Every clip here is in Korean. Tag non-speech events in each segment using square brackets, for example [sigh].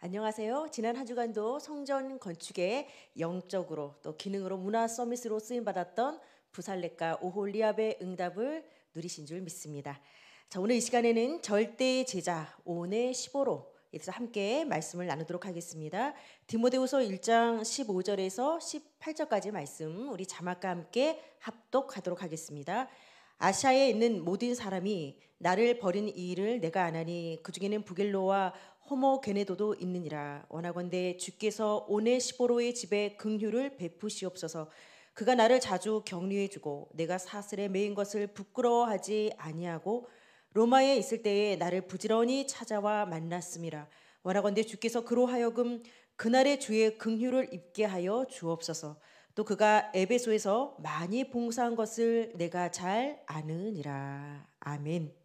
안녕하세요. 지난 한 주간도 성전 건축의 영적으로 또 기능으로 문화 서밋으로 쓰임 받았던 부살레카 오홀리압의 응답을 누리신 줄 믿습니다. 자, 오늘 이 시간에는 절대 제자 온의 15로 이 에서 함께 말씀을 나누도록 하겠습니다. 디모데후서 1장 15절에서 18절까지 말씀 우리 자막과 함께 합독하도록 하겠습니다. 아시아에 있는 모든 사람이 나를 버린 일을 내가 안 하니 그 중에는 부겔로와 호모게네도도 있느니라 원하건대 주께서 오네시보로의 집에 긍휼을 베푸시옵소서 그가 나를 자주 격려해 주고 내가 사슬에 매인 것을 부끄러워하지 아니하고 로마에 있을 때에 나를 부지런히 찾아와 만났음이라 원하건대 주께서 그로 하여금 그날의 주의 긍휼을 입게 하여 주옵소서 또 그가 에베소에서 많이 봉사한 것을 내가 잘 아느니라 아멘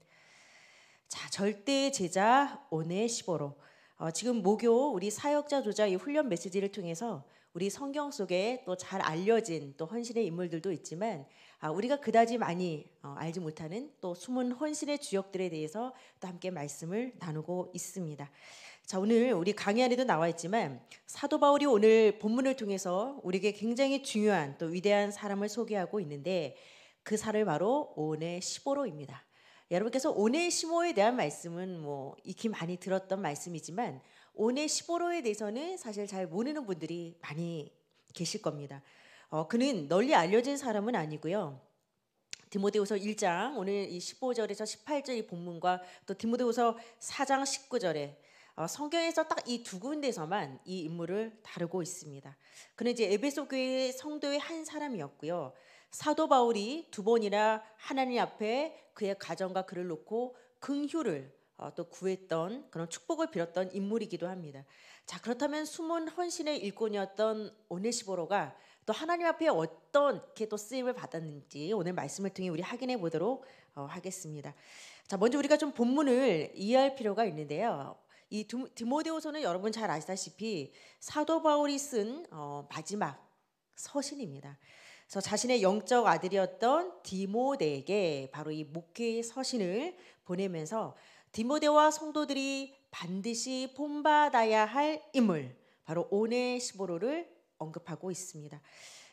자, 절대 제자 오네시보로. 어, 지금 목요 우리 사역자 조자 의 훈련 메시지를 통해서 우리 성경 속에 또 잘 알려진 또 헌신의 인물들도 있지만 아, 우리가 그다지 많이 어, 알지 못하는 또 숨은 헌신의 주역들에 대해서 또 함께 말씀을 나누고 있습니다. 자 오늘 우리 강의 안에도 나와 있지만 사도 바울이 오늘 본문을 통해서 우리에게 굉장히 중요한 또 위대한 사람을 소개하고 있는데 그 사를 바로 오네 시보로입니다. 여러분께서 오네시모에 대한 말씀은 뭐 익히 많이 들었던 말씀이지만 오네시보로에 대해서는 사실 잘 모르는 분들이 많이 계실 겁니다. 어, 그는 널리 알려진 사람은 아니고요. 디모데후서 1장 오늘 이 15절에서 18절 이 본문과 또 디모데후서 4장 19절에 어, 성경에서 딱 이 두 군데서만 이 인물을 다루고 있습니다. 그는 이제 에베소 교회 성도의 한 사람이었고요. 사도 바울이 두 번이나 하나님 앞에 그의 가정과 그를 놓고 긍휼을 어, 또 구했던 그런 축복을 빌었던 인물이기도 합니다. 자 그렇다면 숨은 헌신의 일꾼이었던 오네시보로가 또 하나님 앞에 어떻게 또 쓰임을 받았는지 오늘 말씀을 통해 우리 확인해 보도록 어, 하겠습니다. 자 먼저 우리가 좀 본문을 이해할 필요가 있는데요. 이 디모데후서는 여러분 잘 아시다시피 사도 바울이 쓴 어, 마지막 서신입니다. 그래서 자신의 영적 아들이었던 디모데에게 바로 이 목회 의 서신을 보내면서 디모데와 성도들이 반드시 본받아야 할 인물 바로 오네 시보로를 언급하고 있습니다.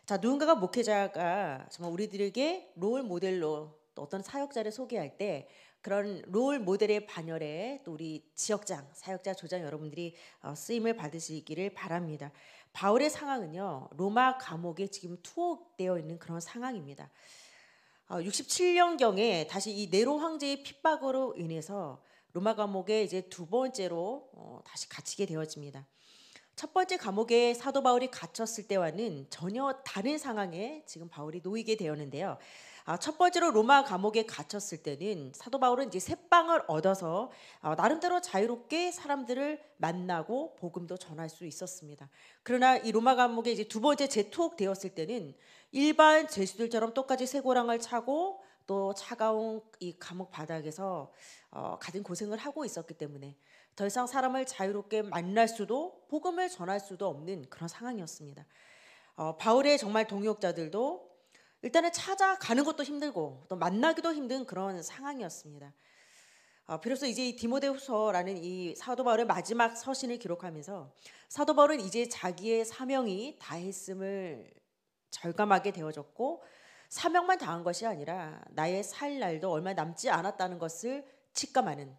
자 누군가가 목회자가 정말 우리들에게 롤 모델로 또 어떤 사역자를 소개할 때 그런 롤 모델의 반열에 또 우리 지역장 사역자 조장 여러분들이 어, 쓰임을 받으시기를 바랍니다. 바울의 상황은요. 로마 감옥에 지금 투옥되어 있는 그런 상황입니다. 67년경에 어, 다시 이 네로 황제의 핍박으로 인해서 로마 감옥에 이제 두 번째로 어, 다시 갇히게 되어집니다. 첫 번째 감옥에 사도 바울이 갇혔을 때와는 전혀 다른 상황에 지금 바울이 놓이게 되었는데요. 아, 첫 번째로 로마 감옥에 갇혔을 때는 사도 바울은 이제 새빵을 얻어서 어, 나름대로 자유롭게 사람들을 만나고 복음도 전할 수 있었습니다. 그러나 이 로마 감옥에 이제 두 번째 재투옥되었을 때는 일반 죄수들처럼 똑같이 쇠고랑을 차고 또 차가운 이 감옥 바닥에서 어, 가진 고생을 하고 있었기 때문에 더 이상 사람을 자유롭게 만날 수도 복음을 전할 수도 없는 그런 상황이었습니다. 어, 바울의 정말 동역자들도 일단은 찾아가는 것도 힘들고 또 만나기도 힘든 그런 상황이었습니다. 어, 비로소 이제 이 디모데후서라는 이 사도 바울의 마지막 서신을 기록하면서 사도 바울은 이제 자기의 사명이 다했음을 절감하게 되어졌고 사명만 당한 것이 아니라 나의 살 날도 얼마 남지 않았다는 것을 직감하는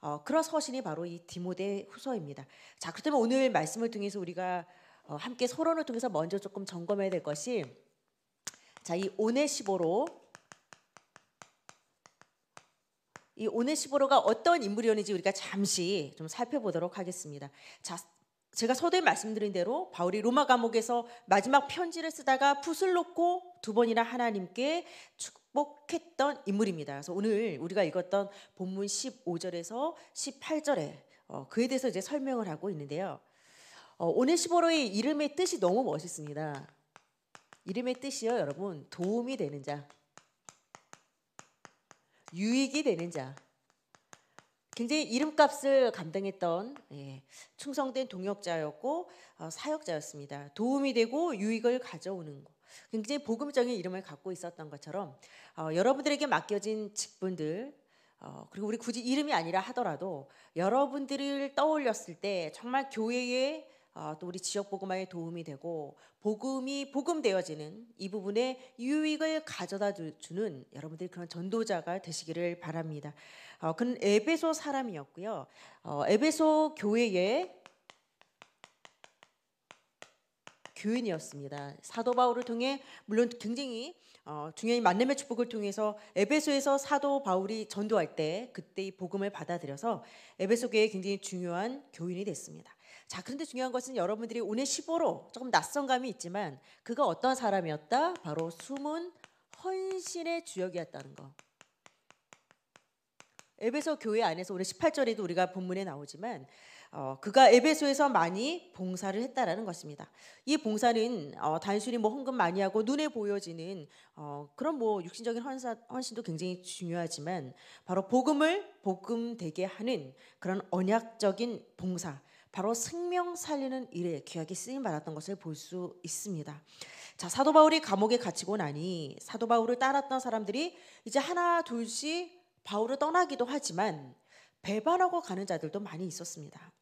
어, 그런 서신이 바로 이 디모데 후서입니다. 자 그렇다면 오늘 말씀을 통해서 우리가 어, 함께 서론을 통해서 먼저 조금 점검해야 될 것이 자, 이 오네시보로 이 오네시보로가 어떤 인물이었는지 우리가 잠시 좀 살펴보도록 하겠습니다. 자, 제가 서두에 말씀드린 대로 바울이 로마 감옥에서 마지막 편지를 쓰다가 붓을 놓고 두 번이나 하나님께 축복했던 인물입니다. 그래서 오늘 우리가 읽었던 본문 15절에서 18절에 어, 그에 대해서 이제 설명을 하고 있는데요. 어, 오네시보로의 이름의 뜻이 너무 멋있습니다. 이름의 뜻이요, 여러분. 도움이 되는 자. 유익이 되는 자. 굉장히 이름값을 감당했던 예, 충성된 동역자였고 어, 사역자였습니다. 도움이 되고 유익을 가져오는 것. 굉장히 복음적인 이름을 갖고 있었던 것처럼 어, 여러분들에게 맡겨진 직분들 어, 그리고 우리 굳이 이름이 아니라 하더라도 여러분들을 떠올렸을 때 정말 교회에 아, 또 우리 지역 복음화에 도움이 되고 복음이 복음 되어지는 이 부분에 유익을 가져다 주는 여러분들이 그런 전도자가 되시기를 바랍니다. 어, 그는 에베소 사람이었고요. 어, 에베소 교회의 교인이었습니다. 사도 바울을 통해 물론 굉장히 어, 중요한 만남의 축복을 통해서 에베소에서 사도 바울이 전도할 때 그때 이 복음을 받아들여서 에베소 교회에 굉장히 중요한 교인이 됐습니다. 자, 그런데 중요한 것은 여러분들이 오늘 15로 조금 낯선 감이 있지만 그가 어떤 사람이었다? 바로 숨은 헌신의 주역이었다는 거. 에베소 교회 안에서 오늘 18절에도 우리가 본문에 나오지만 어, 그가 에베소에서 많이 봉사를 했다라는 것입니다. 이 봉사는 어, 단순히 뭐 헌금 많이 하고 눈에 보여지는 어, 그런 뭐 육신적인 헌사, 헌신도 굉장히 중요하지만 바로 복음을 복음 되게 하는 그런 언약적인 봉사 바로 생명 살리는 일에 귀하게 쓰임 받았던 것을 볼 수 있습니다. 자, 사도 바울이 감옥에 갇히고 나니 사도 바울을 따랐던 사람들이 이제 하나 둘씩 바울을 떠나기도 하지만 배반하고 가는 자들도 많이 있었습니다.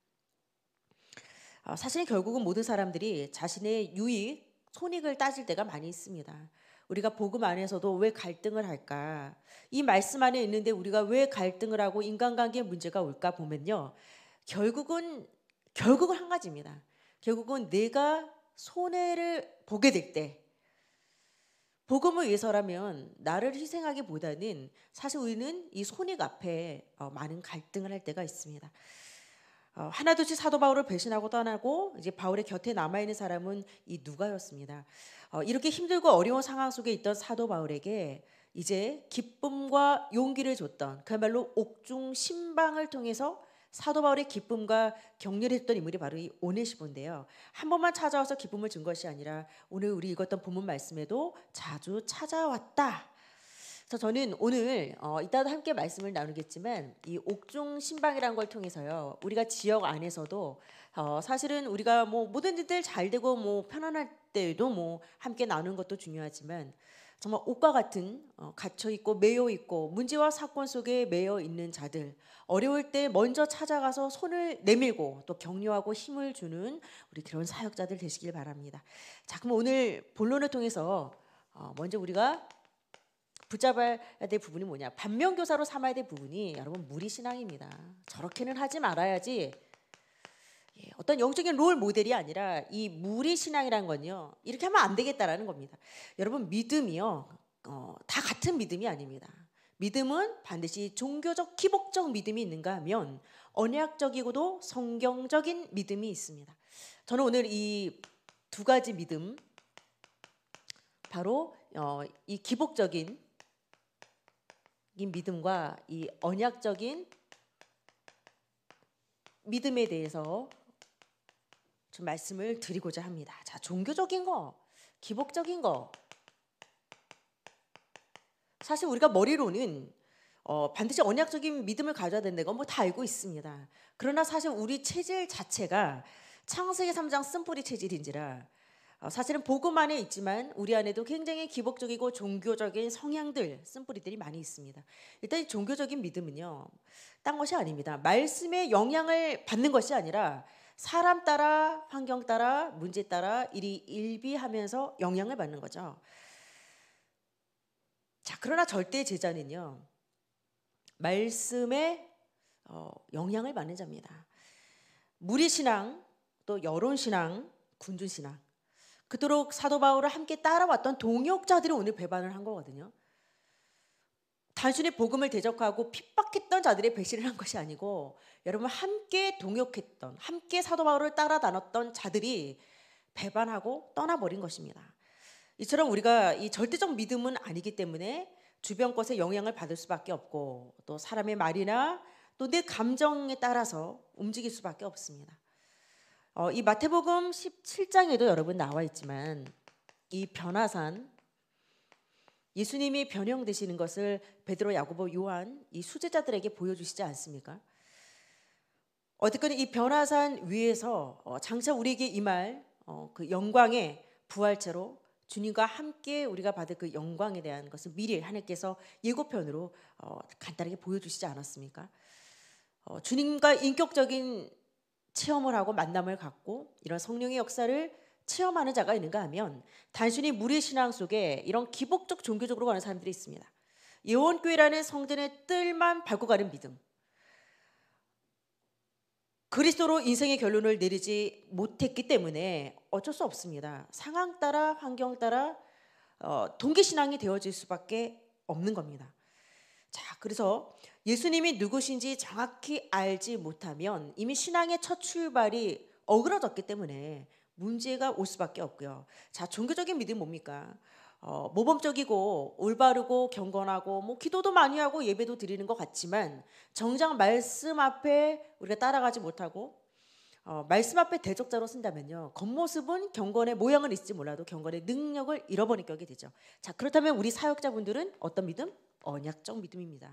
어, 사실 결국은 모든 사람들이 자신의 유익, 손익을 따질 때가 많이 있습니다. 우리가 복음 안에서도 왜 갈등을 할까? 이 말씀 안에 있는데 우리가 왜 갈등을 하고 인간관계에 문제가 올까 보면요. 결국은 결국은 한 가지입니다. 결국은 내가 손해를 보게 될 때, 복음을 위해서라면 나를 희생하기보다는 사실 우리는 이 손익 앞에 어, 많은 갈등을 할 때가 있습니다. 어, 하나둘씩 사도 바울을 배신하고 떠나고 이제 바울의 곁에 남아 있는 사람은 이 누가였습니다. 어, 이렇게 힘들고 어려운 상황 속에 있던 사도 바울에게 이제 기쁨과 용기를 줬던 그야말로 옥중 신방을 통해서 사도 바울의 기쁨과 격렬 했던 인물이 바로 이 오네시본데요. 한 번만 찾아와서 기쁨을 준 것이 아니라 오늘 우리 읽었던 본문 말씀에도 자주 찾아왔다. 그래서 저는 오늘 어, 이따도 함께 말씀을 나누겠지만 이 옥중 신방이라는 걸 통해서요 우리가 지역 안에서도 어, 사실은 우리가 뭐 모든 일들 잘 되고 뭐 편안할 때도 뭐 함께 나누는 것도 중요하지만 정말 옷과 같은 어, 갇혀 있고 매여 있고 문제와 사건 속에 매여 있는 자들 어려울 때 먼저 찾아가서 손을 내밀고 또 격려하고 힘을 주는 우리 그런 사역자들 되시길 바랍니다. 자 그럼 오늘 본론을 통해서 어, 먼저 우리가 붙잡아야 될 부분이 뭐냐 반면교사로 삼아야 될 부분이 여러분 무리신앙입니다. 저렇게는 하지 말아야지 예, 어떤 영적인 롤 모델이 아니라 이 물의 신앙이란 건요 이렇게 하면 안 되겠다라는 겁니다. 여러분 믿음이요 어, 다 같은 믿음이 아닙니다. 믿음은 반드시 종교적 기복적 믿음이 있는가 하면 언약적이고도 성경적인 믿음이 있습니다. 저는 오늘 이 두 가지 믿음 바로 어, 이 기복적인 이 믿음과 이 언약적인 믿음에 대해서 좀 말씀을 드리고자 합니다. 자, 종교적인 거, 기복적인 거. 사실 우리가 머리로는 어, 반드시 언약적인 믿음을 가져야 된다는 건뭐다 알고 있습니다. 그러나 사실 우리 체질 자체가 창세기 3장 쓴뿌리 체질인지라 어, 사실은 복음 안에 있지만 우리 안에도 굉장히 기복적이고 종교적인 성향들 쓴뿌리들이 많이 있습니다. 일단 종교적인 믿음은요, 딴 것이 아닙니다. 말씀의 영향을 받는 것이 아니라 사람 따라 환경 따라 문제 따라 일이 일비하면서 영향을 받는 거죠. 자, 그러나 절대 제자는요. 말씀에 어, 영향을 받는 자입니다. 무리 신앙, 또 여론 신앙, 군주 신앙. 그토록 사도 바울을 함께 따라왔던 동역자들이 오늘 배반을 한 거거든요. 단순히 복음을 대적하고 핍박했던 자들의 배신을 한 것이 아니고 여러분 함께 동역했던 함께 사도 바울을 따라 다녔던 자들이 배반하고 떠나버린 것입니다. 이처럼 우리가 이 절대적 믿음은 아니기 때문에 주변 것에 영향을 받을 수밖에 없고 또 사람의 말이나 또 내 감정에 따라서 움직일 수밖에 없습니다. 어, 이 마태복음 17장에도 여러분 나와 있지만 이 변화산 예수님이 변형되시는 것을 베드로, 야고보, 요한 이 수제자들에게 보여주시지 않습니까? 어쨌든이 변화산 위에서 어, 장차 우리에게 임할 어, 그 영광의 부활체로 주님과 함께 우리가 받을 그 영광에 대한 것을 미리 하나님께서 예고편으로 어, 간단하게 보여주시지 않았습니까? 주님과 인격적인 체험을 하고 만남을 갖고 이런 성령의 역사를 체험하는 자가 있는가 하면 단순히 무리 신앙 속에 이런 기복적 종교적으로 가는 사람들이 있습니다. 예원교회라는 성전의 뜰만 밟고 가는 믿음. 그리스도로 인생의 결론을 내리지 못했기 때문에 어쩔 수 없습니다. 상황 따라 환경 따라 어, 동기 신앙이 되어질 수밖에 없는 겁니다. 자, 그래서 예수님이 누구신지 정확히 알지 못하면 이미 신앙의 첫 출발이 어그러졌기 때문에 문제가 올 수밖에 없고요. 자, 종교적인 믿음 뭡니까? 어, 모범적이고 올바르고 경건하고 뭐 기도도 많이 하고 예배도 드리는 것 같지만 정작 말씀 앞에 우리가 따라가지 못하고 어, 말씀 앞에 대적자로 쓴다면요 겉모습은 경건의 모양은 있지 몰라도 경건의 능력을 잃어버린 격이 되죠. 자 그렇다면 우리 사역자분들은 어떤 믿음? 언약적 믿음입니다.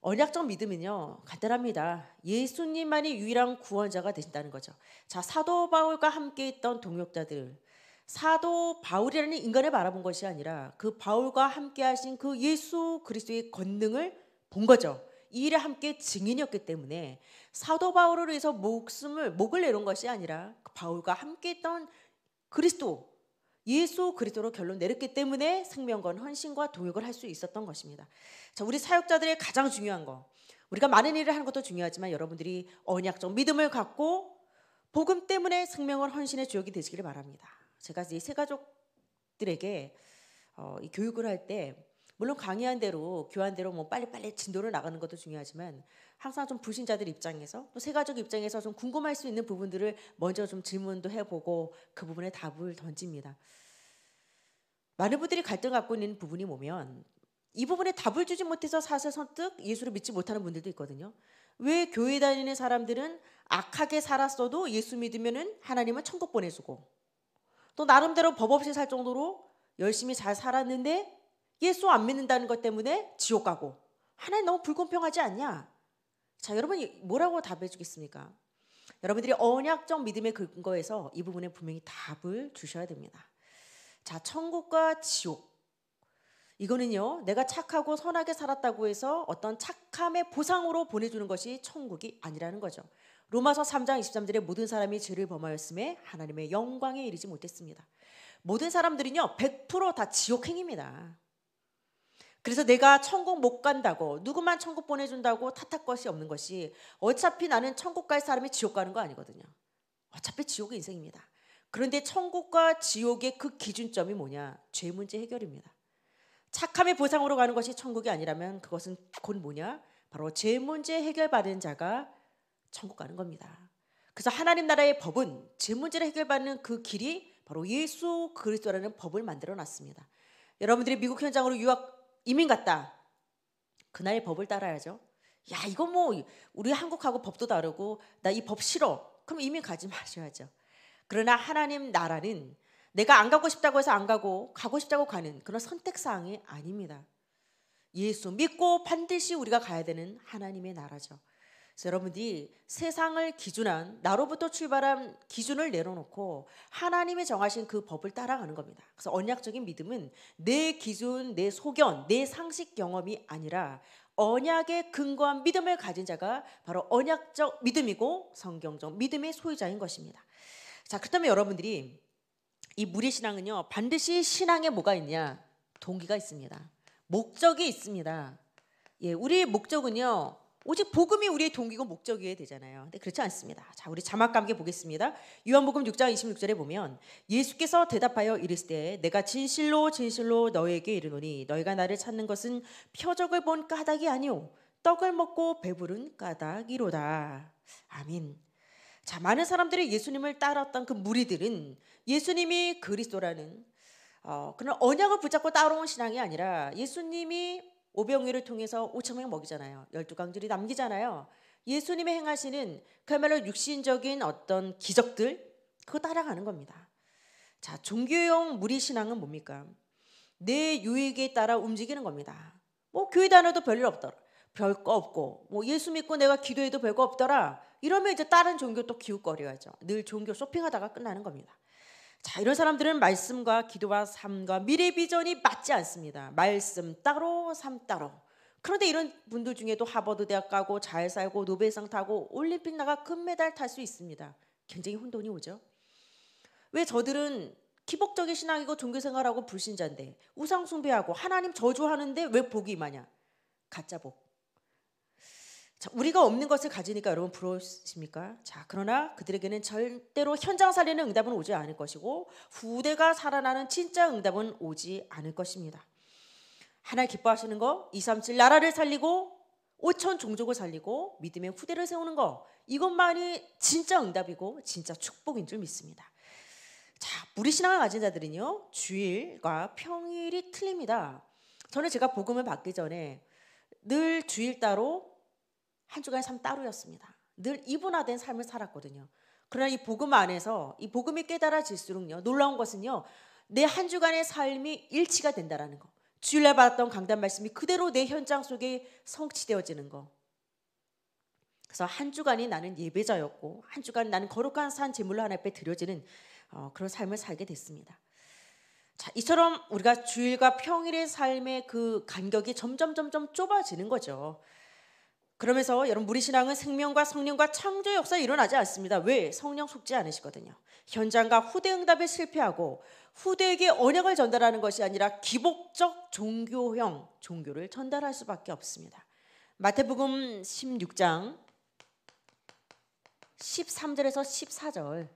언약적 믿음은요 간단합니다. 예수님만이 유일한 구원자가 되신다는 거죠. 자 사도 바울과 함께 있던 동역자들 사도 바울이라는 인간을 바라본 것이 아니라 그 바울과 함께하신 그 예수 그리스도의 권능을 본 거죠. 이 일에 함께 증인이었기 때문에 사도 바울을 위해서 목숨을 목을 내놓은 것이 아니라 그 바울과 함께 했던 그리스도 예수 그리스도로 결론 내렸기 때문에 생명건 헌신과 동역을 할 수 있었던 것입니다. 자, 우리 사역자들의 가장 중요한 거. 우리가 많은 일을 하는 것도 중요하지만 여러분들이 언약적 믿음을 갖고 복음 때문에 생명을 헌신의 주역이 되시기를 바랍니다. 제가 이 세 가족들에게 어, 이 교육을 할때 물론 강의한 대로 교환 대로 뭐 빨리빨리 진도를 나가는 것도 중요하지만 항상 좀 불신자들 입장에서 또 세가족 입장에서 좀 궁금할 수 있는 부분들을 먼저 좀 질문도 해보고 그 부분에 답을 던집니다. 많은 분들이 갈등 갖고 있는 부분이 뭐면이 부분에 답을 주지 못해서 사실 선뜻 예수를 믿지 못하는 분들도 있거든요. 왜 교회 다니는 사람들은 악하게 살았어도 예수 믿으면은 하나님은 천국 보내주고 또 나름대로 법 없이 살 정도로 열심히 잘 살았는데 예수 안 믿는다는 것 때문에 지옥 가고 하나님 너무 불공평하지 않냐? 자, 여러분이 뭐라고 답해 주겠습니까? 여러분들이 언약적 믿음의 근거에서 이 부분에 분명히 답을 주셔야 됩니다. 자, 천국과 지옥. 이거는요, 내가 착하고 선하게 살았다고 해서 어떤 착함의 보상으로 보내주는 것이 천국이 아니라는 거죠. 로마서 3장 23절에 모든 사람이 죄를 범하였음에 하나님의 영광에 이르지 못했습니다. 모든 사람들은요, 100%다 지옥행입니다. 그래서 내가 천국 못 간다고 누구만 천국 보내준다고 탓할 것이 없는 것이 어차피 나는 천국 갈 사람이 지옥 가는 거 아니거든요. 어차피 지옥의 인생입니다. 그런데 천국과 지옥의 그 기준점이 뭐냐? 죄 문제 해결입니다. 착함의 보상으로 가는 것이 천국이 아니라면 그것은 곧 뭐냐? 바로 죄 문제 해결받은 자가 천국 가는 겁니다. 그래서 하나님 나라의 법은 죄 문제를 해결받는 그 길이 바로 예수 그리스도라는 법을 만들어 놨습니다. 여러분들이 미국 현장으로 유학 이민 갔다. 그날 법을 따라야죠. 야, 이건 뭐 우리 한국하고 법도 다르고 나 이 법 싫어. 그럼 이민 가지 마셔야죠. 그러나 하나님 나라는 내가 안 가고 싶다고 해서 안 가고 가고 싶다고 가는 그런 선택 사항이 아닙니다. 예수 믿고 반드시 우리가 가야 되는 하나님의 나라죠. 여러분이 세상을 기준한 나로부터 출발한 기준을 내려놓고 하나님이 정하신 그 법을 따라가는 겁니다. 그래서 언약적인 믿음은 내 기준, 내 소견, 내 상식 경험이 아니라 언약에 근거한 믿음을 가진 자가 바로 언약적 믿음이고 성경적 믿음의 소유자인 것입니다. 자, 그렇다면 여러분들이 이 무리 신앙은요 반드시 신앙에 뭐가 있냐 동기가 있습니다. 목적이 있습니다. 예, 우리의 목적은요 오직 복음이 우리의 동기고 목적이어야 되잖아요. 근데 그렇지 않습니다. 자, 우리 자막과 함께 보겠습니다. 요한복음 6장 26절에 보면 예수께서 대답하여 이르시되 내가 진실로 진실로 너에게 이르노니 너희가 나를 찾는 것은 표적을 본 까닭이 아니오 떡을 먹고 배부른 까닭이로다. 아민. 자, 많은 사람들이 예수님을 따랐던 그 무리들은 예수님이 그리스도라는 어, 그런 언약을 붙잡고 따라온 신앙이 아니라 예수님이 오병이를 통해서 5천 명 먹이잖아요. 열두 강들이 남기잖아요. 예수님의 행하시는 그야말로 육신적인 어떤 기적들 그거 따라가는 겁니다. 자, 종교용 무리 신앙은 뭡니까? 내 유익에 따라 움직이는 겁니다. 뭐 교회 다녀도 별일 없더라. 별거 없고 뭐 예수 믿고 내가 기도해도 별거 없더라. 이러면 이제 다른 종교 또 기웃거려야죠. 늘 종교 쇼핑하다가 끝나는 겁니다. 자, 이런 사람들은 말씀과 기도와 삶과 미래 비전이 맞지 않습니다. 말씀 따로, 삶 따로. 그런데 이런 분들 중에도 하버드 대학 가고 잘 살고 노벨상 타고 올림픽 나가 금메달 탈 수 있습니다. 굉장히 혼돈이 오죠. 왜 저들은 기복적인 신앙이고 종교생활하고 불신자인데 우상 숭배하고 하나님 저주하는데 왜 복이 임냐 가짜 복. 우리가 없는 것을 가지니까 여러분 부러우십니까? 자, 그러나 그들에게는 절대로 현장 살리는 응답은 오지 않을 것이고 후대가 살아나는 진짜 응답은 오지 않을 것입니다. 하나님 기뻐하시는 거, 2, 3, 7 나라를 살리고 5천 종족을 살리고 믿음의 후대를 세우는 거 이것만이 진짜 응답이고 진짜 축복인 줄 믿습니다. 자, 우리 신앙을 가진 자들은요 주일과 평일이 틀립니다. 저는 제가 복음을 받기 전에 늘 주일 따로 한주간의삶 따로였습니다. 늘 이분화된 삶을 살았거든요. 그러나 이 복음 안에서 이 복음이 깨달아질수록요 놀라운 것은요 내 한 주간의 삶이 일치가 된다라는 거. 주일날 받았던 강단 말씀이 그대로 내 현장 속에 성취되어지는 거. 그래서 한 주간이 나는 예배자였고 한 주간 나는 거룩한 산 제물로 하나 앞에 드려지는 어, 그런 삶을 살게 됐습니다. 자, 이처럼 우리가 주일과 평일의 삶의 그 간격이 점점 점점 좁아지는 거죠. 그러면서 여러분 우리 신앙은 생명과 성령과 창조 역사에 일어나지 않습니다. 왜? 성령 속지 않으시거든요. 현장과 후대 응답에 실패하고 후대에게 언약을 전달하는 것이 아니라 기복적 종교형 종교를 전달할 수밖에 없습니다. 마태복음 16장 13절에서 14절.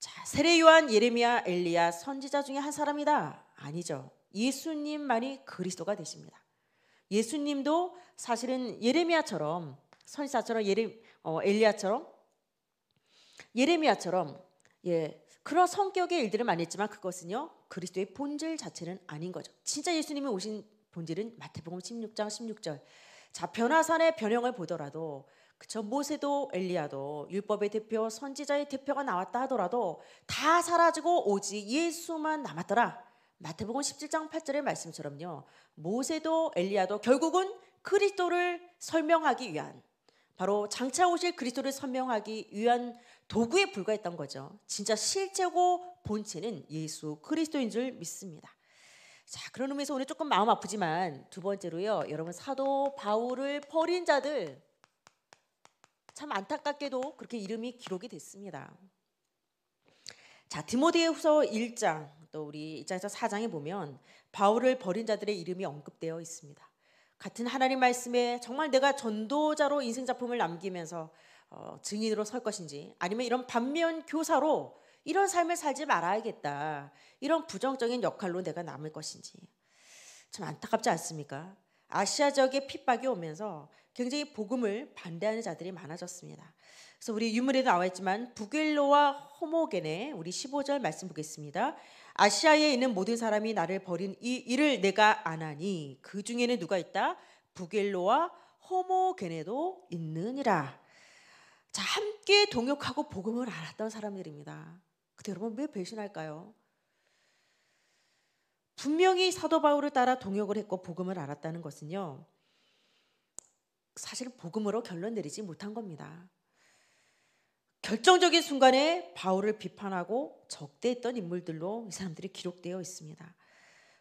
자, 세례 요한, 예레미야, 엘리야 선지자 중에 한 사람이다. 아니죠. 예수님만이 그리스도가 되십니다. 예수님도 사실은 예레미야처럼 선사처럼 예레 어, 엘리야처럼 예레미야처럼 예 그런 성격의 일들을 많이 했지만 그것은요 그리스도의 본질 자체는 아닌 거죠. 진짜 예수님이 오신 본질은 마태복음 16장 16절. 자 변화산의 변형을 보더라도 그쵸 모세도 엘리야도 율법의 대표 선지자의 대표가 나왔다 하더라도 다 사라지고 오직 예수만 남았더라. 마태복음 17장 8절의 말씀처럼요. 모세도 엘리야도 결국은 그리스도를 설명하기 위한 바로 장차 오실 그리스도를 설명하기 위한 도구에 불과했던 거죠. 진짜 실제고 본체는 예수 그리스도인 줄 믿습니다. 자, 그런 의미에서 오늘 조금 마음 아프지만 두 번째로요. 여러분 사도 바울을 버린 자들 참 안타깝게도 그렇게 이름이 기록이 됐습니다. 자, 디모데후서 1장 또 우리 입장에서 사장에 보면 바울을 버린 자들의 이름이 언급되어 있습니다. 같은 하나님 말씀에 정말 내가 전도자로 인생 작품을 남기면서 어, 증인으로 설 것인지 아니면 이런 반면 교사로 이런 삶을 살지 말아야겠다. 이런 부정적인 역할로 내가 남을 것인지 참 안타깝지 않습니까? 아시아 지역의 핍박이 오면서 굉장히 복음을 반대하는 자들이 많아졌습니다. 그래서 우리 유물에도 나와 있지만 부겔로와 호모겐의 우리 15절 말씀 보겠습니다. 아시아에 있는 모든 사람이 나를 버린 이 일을 내가 안하니 그 중에는 누가 있다? 부겔로와 호모게네도 있느니라. 자, 함께 동역하고 복음을 알았던 사람들입니다. 그때 여러분 왜 배신할까요? 분명히 사도 바울을 따라 동역을 했고 복음을 알았다는 것은요. 사실 복음으로 결론 내리지 못한 겁니다. 결정적인 순간에 바울을 비판하고 적대했던 인물들로 이 사람들이 기록되어 있습니다.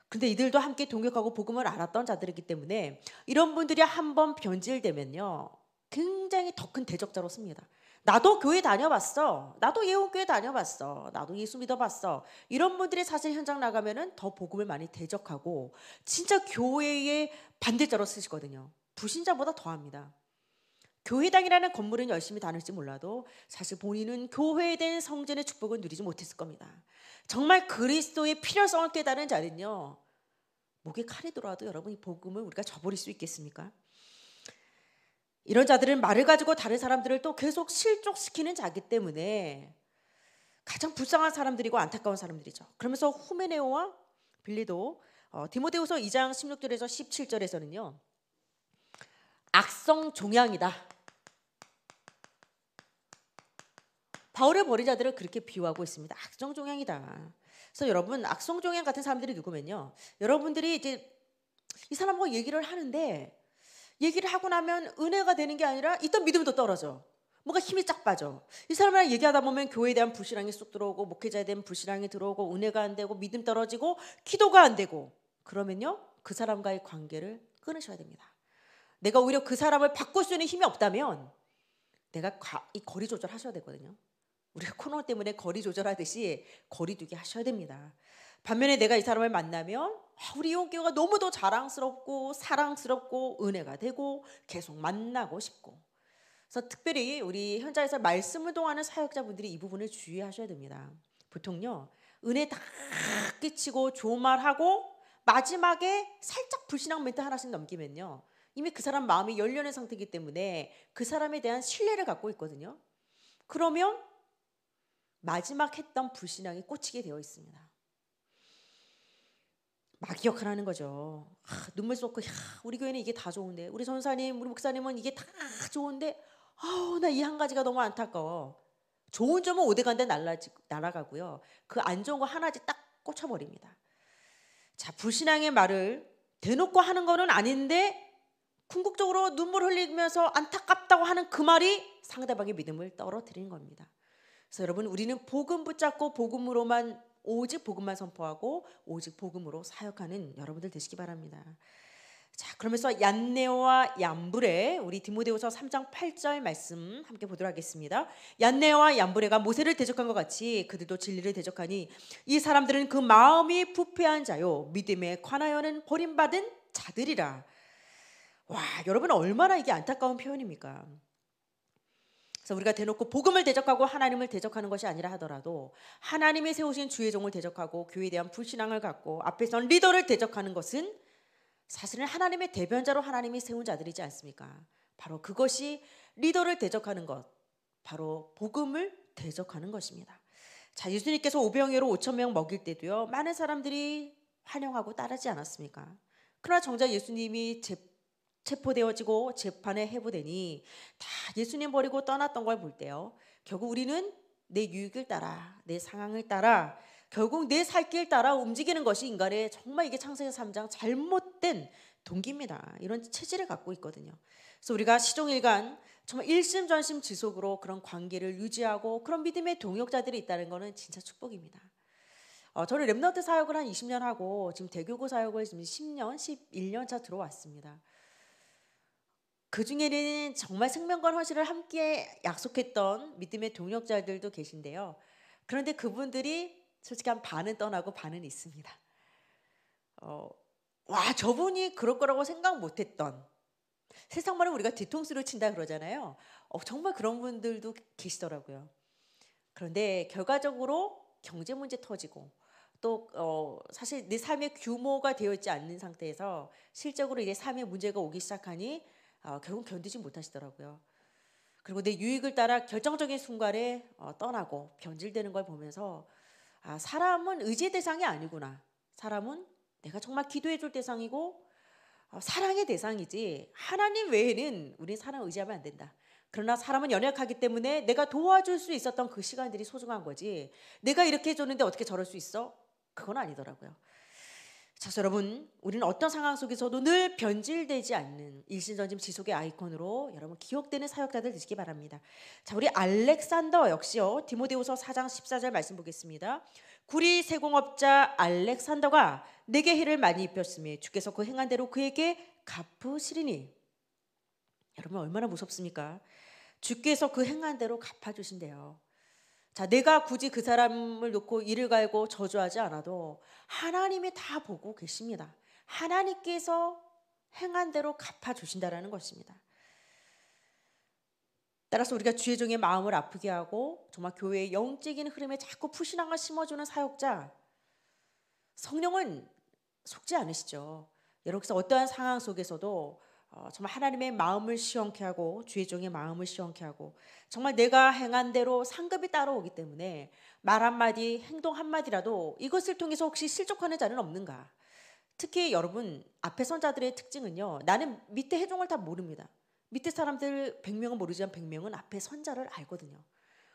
그런데 이들도 함께 동역하고 복음을 알았던 자들이기 때문에 이런 분들이 한 번 변질되면요. 굉장히 더 큰 대적자로 씁니다. 나도 교회 다녀봤어. 나도 예원교회 다녀봤어. 나도 예수 믿어봤어. 이런 분들이 사실 현장 나가면은 더 복음을 많이 대적하고 진짜 교회의 반대자로 쓰시거든요. 부신자보다 더합니다. 교회당이라는 건물은 열심히 다닐지 몰라도 사실 본인은 교회된 성전의 축복을 누리지 못했을 겁니다. 정말 그리스도의 필요성을 깨달은 자는요. 목에 칼이 돌아도 여러분이 복음을 우리가 저버릴 수 있겠습니까? 이런 자들은 말을 가지고 다른 사람들을 또 계속 실족시키는 자기 때문에 가장 불쌍한 사람들이고 안타까운 사람들이죠. 그러면서 후메네오와 빌리도 어, 디모데우서 2장 16절에서 17절에서는요. 악성 종양이다. 바울의 버리자들을 그렇게 비유하고 있습니다. 악성 종양이다. 그래서 여러분 악성 종양 같은 사람들이 누구면요. 여러분들이 이제 이 사람하고 얘기를 하는데 얘기를 하고 나면 은혜가 되는 게 아니라 있던 믿음도 떨어져. 뭔가 힘이 쫙 빠져. 이 사람이랑 얘기하다 보면 교회에 대한 불신앙이 쑥 들어오고 목회자에 대한 불신앙이 들어오고 은혜가 안 되고 믿음 떨어지고 기도가 안 되고 그러면요 그 사람과의 관계를 끊으셔야 됩니다. 내가 오히려 그 사람을 바꿀 수 있는 힘이 없다면 내가 이 거리 조절 하셔야 되거든요. 우리가 코로 때문에 거리 조절하듯이 거리 두기 하셔야 됩니다. 반면에 내가 이 사람을 만나면 아, 우리 이혼가 너무 더 자랑스럽고 사랑스럽고 은혜가 되고 계속 만나고 싶고 그래서 특별히 우리 현장에서 말씀 운동하는 사역자분들이 이 부분을 주의하셔야 됩니다. 보통요 은혜 다 끼치고 좋은 말하고 마지막에 살짝 불신앙 멘트 하나씩 넘기면요 이미 그 사람 마음이 열려낸 상태이기 때문에 그 사람에 대한 신뢰를 갖고 있거든요. 그러면 마지막 했던 불신앙이 꽂히게 되어 있습니다. 막 기억하라는 거죠. 아, 눈물 쏟고 야, 우리 교회는 이게 다 좋은데 우리 선사님, 우리 목사님은 이게 다 좋은데 아우 나이 한 가지가 너무 안타까워. 좋은 점은 오대간데 날아가고요. 그 안 좋은 거 하나씩 딱 꽂혀버립니다. 자 불신앙의 말을 대놓고 하는 거는 아닌데 궁극적으로 눈물 흘리면서 안타깝다고 하는 그 말이 상대방의 믿음을 떨어뜨리는 겁니다. 그래서 여러분 우리는 복음 붙잡고 복음으로만 오직 복음만 선포하고 오직 복음으로 사역하는 여러분들 되시기 바랍니다. 자, 그러면서 얀네와 얀브레 우리 디모데후서 3장 8절 말씀 함께 보도록 하겠습니다. 얀네와 얀브레가 모세를 대적한 것 같이 그들도 진리를 대적하니 이 사람들은 그 마음이 부패한 자요 믿음에 관하여는 버림받은 자들이라. 와, 여러분 얼마나 이게 안타까운 표현입니까? 그래서 우리가 대놓고 복음을 대적하고 하나님을 대적하는 것이 아니라 하더라도 하나님이 세우신 주의 종을 대적하고 교회에 대한 불신앙을 갖고 앞에선 리더를 대적하는 것은 사실은 하나님의 대변자로 하나님이 세운 자들이지 않습니까? 바로 그것이 리더를 대적하는 것, 바로 복음을 대적하는 것입니다. 자, 예수님께서 오병이로 5천 명 먹일 때도요. 많은 사람들이 환영하고 따르지 않았습니까? 그러나 정작 예수님이 체포되어지고 재판에 해부되니 다 예수님 버리고 떠났던 걸 볼 때요. 결국 우리는 내 유익을 따라 내 상황을 따라 결국 내살길 따라 움직이는 것이 인간의 정말 이게 창세기 3장 잘못된 동기입니다. 이런 체질을 갖고 있거든요. 그래서 우리가 시종일관 정말 일심전심 지속으로 그런 관계를 유지하고 그런 믿음의 동역자들이 있다는 것은 진짜 축복입니다. 어, 저는 랩너트 사역을 한 20년 하고 지금 대교구 사역을 지금 10년, 11년 차 들어왔습니다. 그 중에는 정말 생명과 현실을 함께 약속했던 믿음의 동역자들도 계신데요. 그런데 그분들이 솔직히 한 반은 떠나고 반은 있습니다. 어, 와 저분이 그럴 거라고 생각 못했던 세상 말은 우리가 뒤통수를 친다 그러잖아요. 어, 정말 그런 분들도 계시더라고요. 그런데 결과적으로 경제 문제 터지고 또 어, 사실 내 삶의 규모가 되어 있지 않는 상태에서 실적으로 이제 삶의 문제가 오기 시작하니 어, 결국 견디지 못하시더라고요. 그리고 내 유익을 따라 결정적인 순간에 어, 떠나고 변질되는 걸 보면서 아, 사람은 의지의 대상이 아니구나. 사람은 내가 정말 기도해 줄 대상이고 어, 사랑의 대상이지 하나님 외에는 우린 사랑 의지하면 안 된다. 그러나 사람은 연약하기 때문에 내가 도와줄 수 있었던 그 시간들이 소중한 거지. 내가 이렇게 해줬는데 어떻게 저럴 수 있어? 그건 아니더라고요. 자 여러분 우리는 어떤 상황 속에서도 늘 변질되지 않는 일신전심 지속의 아이콘으로 여러분 기억되는 사역자들 되시기 바랍니다. 자 우리 알렉산더 역시요 디모데후서 4장 14절 말씀 보겠습니다. 구리 세공업자 알렉산더가 내게 해를 많이 입혔으며 주께서 그 행한 대로 그에게 갚으시리니 여러분 얼마나 무섭습니까? 주께서 그 행한 대로 갚아주신대요. 자, 내가 굳이 그 사람을 놓고 이를 갈고 저주하지 않아도 하나님이 다 보고 계십니다. 하나님께서 행한 대로 갚아 주신다라는 것입니다. 따라서 우리가 주의 종의 마음을 아프게 하고 정말 교회의 영적인 흐름에 자꾸 푸신앙을 심어주는 사역자 성령은 속지 않으시죠. 여러분께서 어떠한 상황 속에서도 어, 정말 하나님의 마음을 시원케 하고 주의 종의 마음을 시원케 하고 정말 내가 행한 대로 상급이 따라오기 때문에 말 한마디 행동 한마디라도 이것을 통해서 혹시 실족하는 자는 없는가 특히 여러분 앞에 선 자들의 특징은요 나는 밑에 해종을 다 모릅니다 밑에 사람들 100명은 모르지만 100명은 앞에 선 자를 알거든요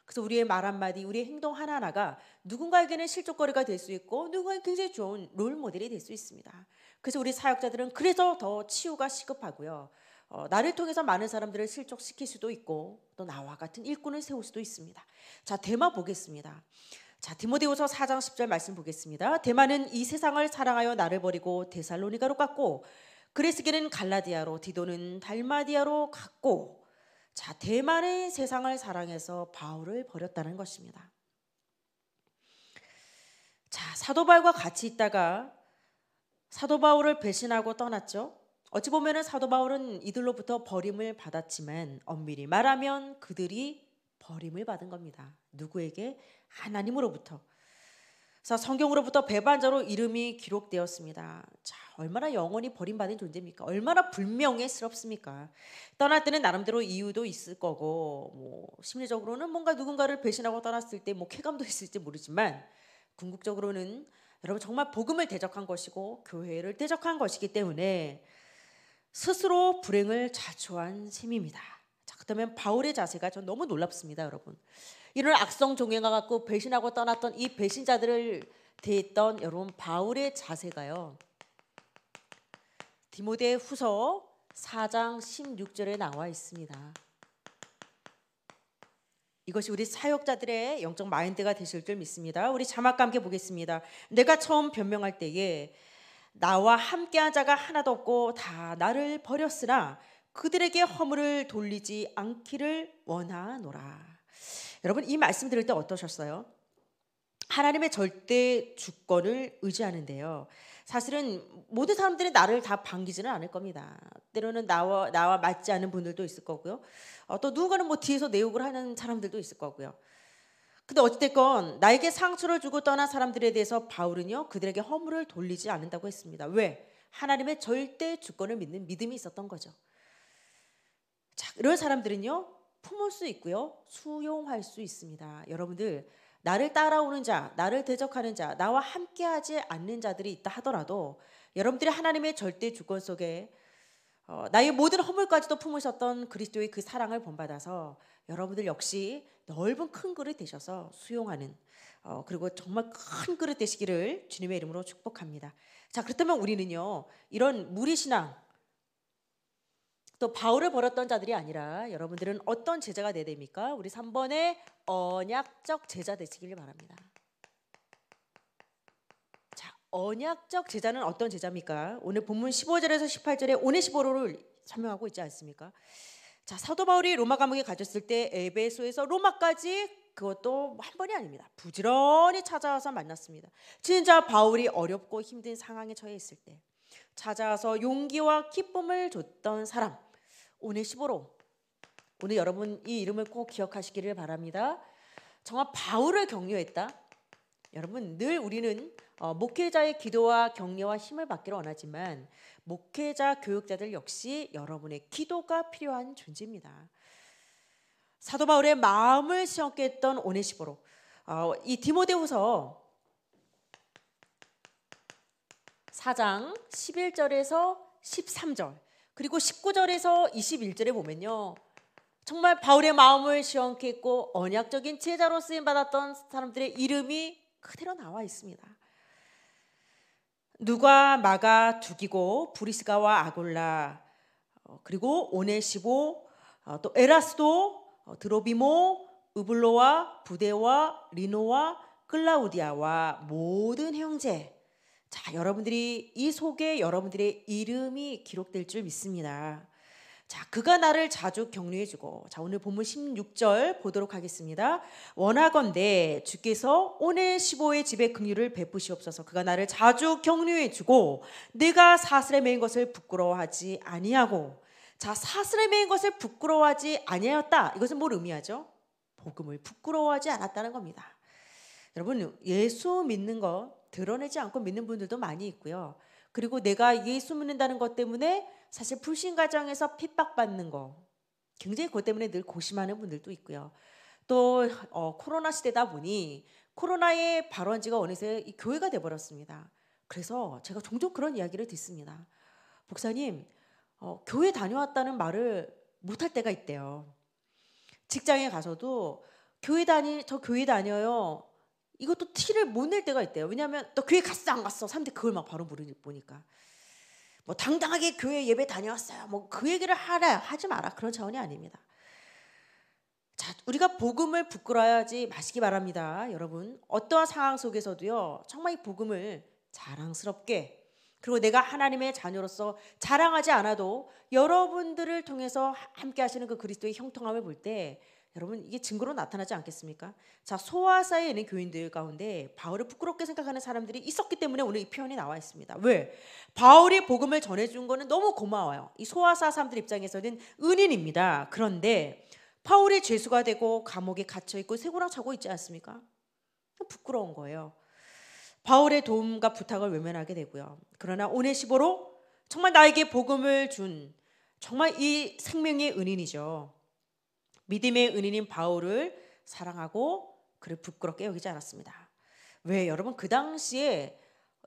그래서 우리의 말 한마디 우리의 행동 하나하나가 누군가에게는 실족거리가 될 수 있고 누군가에게 굉장히 좋은 롤모델이 될 수 있습니다 그래서 우리 사역자들은 그래서 더 치유가 시급하고요. 어, 나를 통해서 많은 사람들을 실족시킬 수도 있고 또 나와 같은 일꾼을 세울 수도 있습니다. 자 대마 보겠습니다. 자 디모데후서 4장 10절 말씀 보겠습니다. 대마는 이 세상을 사랑하여 나를 버리고 데살로니가로 갔고 그리스기는 갈라디아로 디도는 달마디아로 갔고 자대마는 세상을 사랑해서 바울을 버렸다는 것입니다. 자 사도 바울과 같이 있다가 사도 바울을 배신하고 떠났죠. 어찌 보면 사도 바울은 이들로부터 버림을 받았지만 엄밀히 말하면 그들이 버림을 받은 겁니다. 누구에게? 하나님으로부터. 그래서 성경으로부터 배반자로 이름이 기록되었습니다. 자, 얼마나 영원히 버림받은 존재입니까? 얼마나 불명예스럽습니까? 떠날 때는 나름대로 이유도 있을 거고, 뭐 심리적으로는 뭔가 누군가를 배신하고 떠났을 때뭐 쾌감도 있을지 모르지만, 궁극적으로는 여러분 정말 복음을 대적한 것이고 교회를 대적한 것이기 때문에 스스로 불행을 자초한 셈입니다. 자, 그다음 바울의 자세가 전 너무 놀랍습니다, 여러분. 이런 악성 종행과 갖고 배신하고 떠났던 이 배신자들을 대했던 여러분 바울의 자세가요. 디모데 후서 4장 16절에 나와 있습니다. 이것이 우리 사역자들의 영적 마인드가 되실 줄 믿습니다. 우리 자막과 함께 보겠습니다. 내가 처음 변명할 때에 나와 함께한 자가 하나도 없고 다 나를 버렸으나 그들에게 허물을 돌리지 않기를 원하노라. 여러분 이 말씀 들을 때 어떠셨어요? 하나님의 절대 주권을 의지하는데요. 사실은 모든 사람들이 나를 다 반기지는 않을 겁니다. 때로는 나와 나와 맞지 않은 분들도 있을 거고요. 어, 또 누군가는 뭐 뒤에서 내 욕을 하는 사람들도 있을 거고요. 근데 어찌됐건 나에게 상처를 주고 떠난 사람들에 대해서 바울은요 그들에게 허물을 돌리지 않는다고 했습니다. 왜? 하나님의 절대 주권을 믿는 믿음이 있었던 거죠. 자, 이런 사람들은요 품을 수 있고요 수용할 수 있습니다. 여러분들 나를 따라오는 자, 나를 대적하는 자, 나와 함께하지 않는 자들이 있다 하더라도 여러분들이 하나님의 절대 주권 속에 어, 나의 모든 허물까지도 품으셨던 그리스도의 그 사랑을 본받아서 여러분들 역시 넓은 큰 그릇 되셔서 수용하는 어, 그리고 정말 큰 그릇 되시기를 주님의 이름으로 축복합니다. 자 그렇다면 우리는요 이런 무리신앙 또 바울을 버렸던 자들이 아니라 여러분들은 어떤 제자가 되야 됩니까? 우리 3번의 언약적 제자 되시길 바랍니다. 자, 언약적 제자는 어떤 제자입니까? 오늘 본문 15절에서 18절에 오늘 15로를 설명하고 있지 않습니까? 자, 사도 바울이 로마 감옥에 가졌을 때 에베소에서 로마까지 그것도 한 번이 아닙니다. 부지런히 찾아와서 만났습니다. 진짜 바울이 어렵고 힘든 상황에 처해 있을 때 찾아와서 용기와 기쁨을 줬던 사람. 오늘 시보로 오늘 여러분 이 이름을 꼭 기억하시기를 바랍니다. 정말 바울을 격려했다. 여러분 늘 우리는 어, 목회자의 기도와 격려와 힘을 받기를 원하지만 목회자 교육자들 역시 여러분의 기도가 필요한 존재입니다. 사도 바울의 마음을 시험했던 오네시보로 어, 이 디모데후서 4장 11절에서 13절 그리고 19절에서 21절에 보면요. 정말 바울의 마음을 시원케 했고 언약적인 제자로 쓰임 받았던 사람들의 이름이 그대로 나와 있습니다. 누가 마가 죽이고 브리스가와 아골라 어, 그리고 오네시고 어, 또 에라스도 어, 드로비모 우블로와 부데와 리노와 클라우디아와 모든 형제 자, 여러분들이 이 속에 여러분들의 이름이 기록될 줄 믿습니다. 자, 그가 나를 자주 격려해 주고 자, 오늘 본문 16절 보도록 하겠습니다. 원하건대 주께서 오늘 15의 집에 긍휼을 베푸시옵소서. 그가 나를 자주 격려해 주고 내가 사슬에 매인 것을 부끄러워하지 아니하고 자, 사슬에 매인 것을 부끄러워하지 아니하였다. 이것은 뭘 의미하죠? 복음을 부끄러워하지 않았다는 겁니다. 여러분, 예수 믿는 것 드러내지 않고 믿는 분들도 많이 있고요. 그리고 내가 예수 믿는다는 것 때문에 사실 불신 과정에서 핍박받는 거 굉장히 그것 때문에 늘 고심하는 분들도 있고요. 또 어, 코로나 시대다 보니 코로나의 발원지가 어느새 이 교회가 돼버렸습니다. 그래서 제가 종종 그런 이야기를 듣습니다. 목사님, 어, 교회 다녀왔다는 말을 못할 때가 있대요. 직장에 가서도 교회 다니 저 교회 다녀요. 이것도 티를 못 낼 때가 있대요. 왜냐하면 너 교회 갔어 안 갔어? 사람들이 그걸 막 바로 모르니까. 뭐 당당하게 교회 예배 다녀왔어요. 뭐 그 얘기를 하라 하지 마라 그런 차원이 아닙니다. 자, 우리가 복음을 부끄러워하지 마시기 바랍니다, 여러분. 어떠한 상황 속에서도요, 정말 이 복음을 자랑스럽게 그리고 내가 하나님의 자녀로서 자랑하지 않아도 여러분들을 통해서 함께 하시는 그 그리스도의 형통함을 볼때 여러분 이게 증거로 나타나지 않겠습니까? 자 소아사에 있는 교인들 가운데 바울을 부끄럽게 생각하는 사람들이 있었기 때문에 오늘 이 표현이 나와 있습니다. 왜? 바울이 복음을 전해준 거는 너무 고마워요. 이 소아사 사람들 입장에서는 은인입니다. 그런데 파울이 죄수가 되고 감옥에 갇혀 있고 세고랑 자고 있지 않습니까? 부끄러운 거예요. 바울의 도움과 부탁을 외면하게 되고요. 그러나 오네시보로 정말 나에게 복음을 준 정말 이 생명의 은인이죠. 믿음의 은인인 바울을 사랑하고 그를 부끄럽게 여기지 않았습니다. 왜 여러분 그 당시에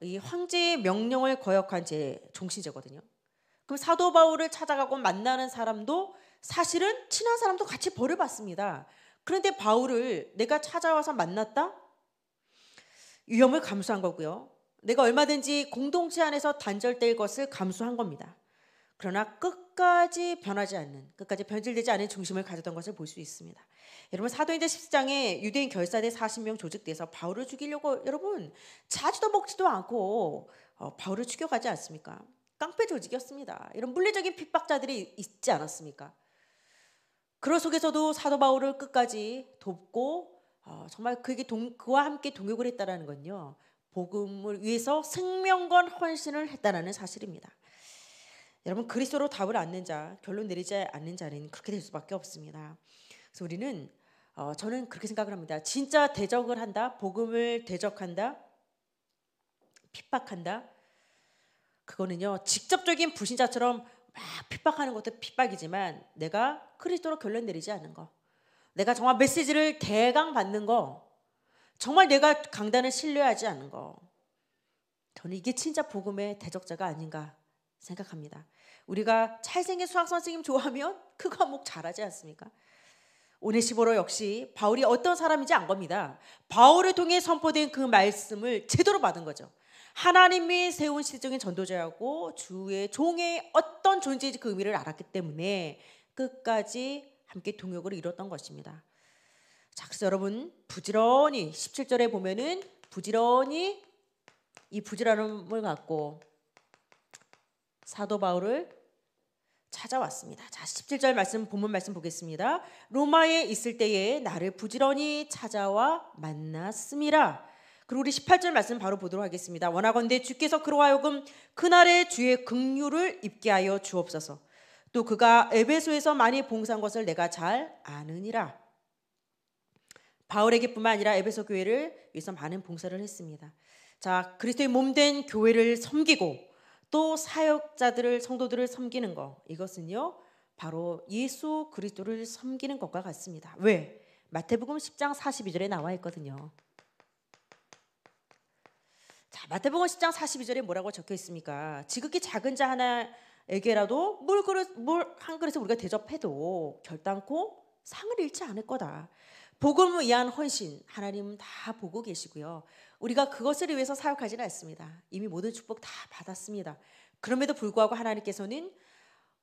이 황제의 명령을 거역한 제 종신제거든요. 그럼 사도 바울을 찾아가고 만나는 사람도 사실은 친한 사람도 같이 벌을 받습니다. 그런데 바울을 내가 찾아와서 만났다? 위험을 감수한 거고요. 내가 얼마든지 공동체 안에서 단절될 것을 감수한 겁니다. 그러나 끝까지 변하지 않는 끝까지 변질되지 않은 중심을 가졌던 것을 볼 수 있습니다. 여러분 사도행전 14장에 유대인 결사대 40명 조직돼서 바울을 죽이려고 여러분 자주도 먹지도 않고 어, 바울을 죽여가지 않습니까? 깡패 조직이었습니다. 이런 물리적인 핍박자들이 있지 않았습니까? 그럴 속에서도 사도 바울을 끝까지 돕고 어, 정말 그에게 동, 그와 함께 동역을 했다라는 건요. 복음을 위해서 생명건 헌신을 했다라는 사실입니다. 여러분 그리스도로 답을 안는 자, 결론 내리지 않는 자는 그렇게 될 수밖에 없습니다. 그래서 우리는 어, 저는 그렇게 생각을 합니다. 진짜 대적을 한다, 복음을 대적한다, 핍박한다. 그거는요 직접적인 불신자처럼 막 핍박하는 것도 핍박이지만 내가 그리스도로 결론 내리지 않는 거, 내가 정말 메시지를 대강 받는 거, 정말 내가 강단을 신뢰하지 않는 거, 저는 이게 진짜 복음의 대적자가 아닌가 생각합니다. 우리가 잘생긴 수학 선생님 좋아하면 [laughs] 그 과목 잘하지 않습니까? 오네시보로 역시 바울이 어떤 사람인지 안 겁니다. 바울을 통해 선포된 그 말씀을 제대로 받은 거죠. 하나님이 세운 실적인 전도자였고 주의 종의 어떤 존재인지 그 의미를 알았기 때문에 끝까지 함께 동역을 이뤘던 것입니다. 자, 그래서 여러분 부지런히 17절에 보면은 부지런히 이 부지런함을 갖고 사도 바울을 찾아왔습니다. 자, 17절 말씀 본문 말씀 보겠습니다. 로마에 있을 때에 나를 부지런히 찾아와 만났음이라. 그리고 우리 18절 말씀 바로 보도록 하겠습니다. 원하건대 주께서 그로 하여금 그날의 주의 긍휼을 입게 하여 주옵소서. 또 그가 에베소에서 많이 봉사한 것을 내가 잘 아느니라. 바울에게뿐만 아니라 에베소 교회를 위해서 많은 봉사를 했습니다. 자, 그리스도의 몸 된 교회를 섬기고 또 사역자들을 성도들을 섬기는 것 이것은요 바로 예수 그리스도를 섬기는 것과 같습니다. 왜? 마태복음 10장 42절에 나와 있거든요. 자, 마태복음 10장 42절에 뭐라고 적혀 있습니까? 지극히 작은 자 하나에게라도 물 그릇 한 그릇에 우리가 대접해도 결단코 상을 잃지 않을 거다. 복음을 위한 헌신 하나님다 보고 계시고요. 우리가 그것을 위해서 사역하지는 않습니다. 이미 모든 축복 다 받았습니다. 그럼에도 불구하고 하나님께서는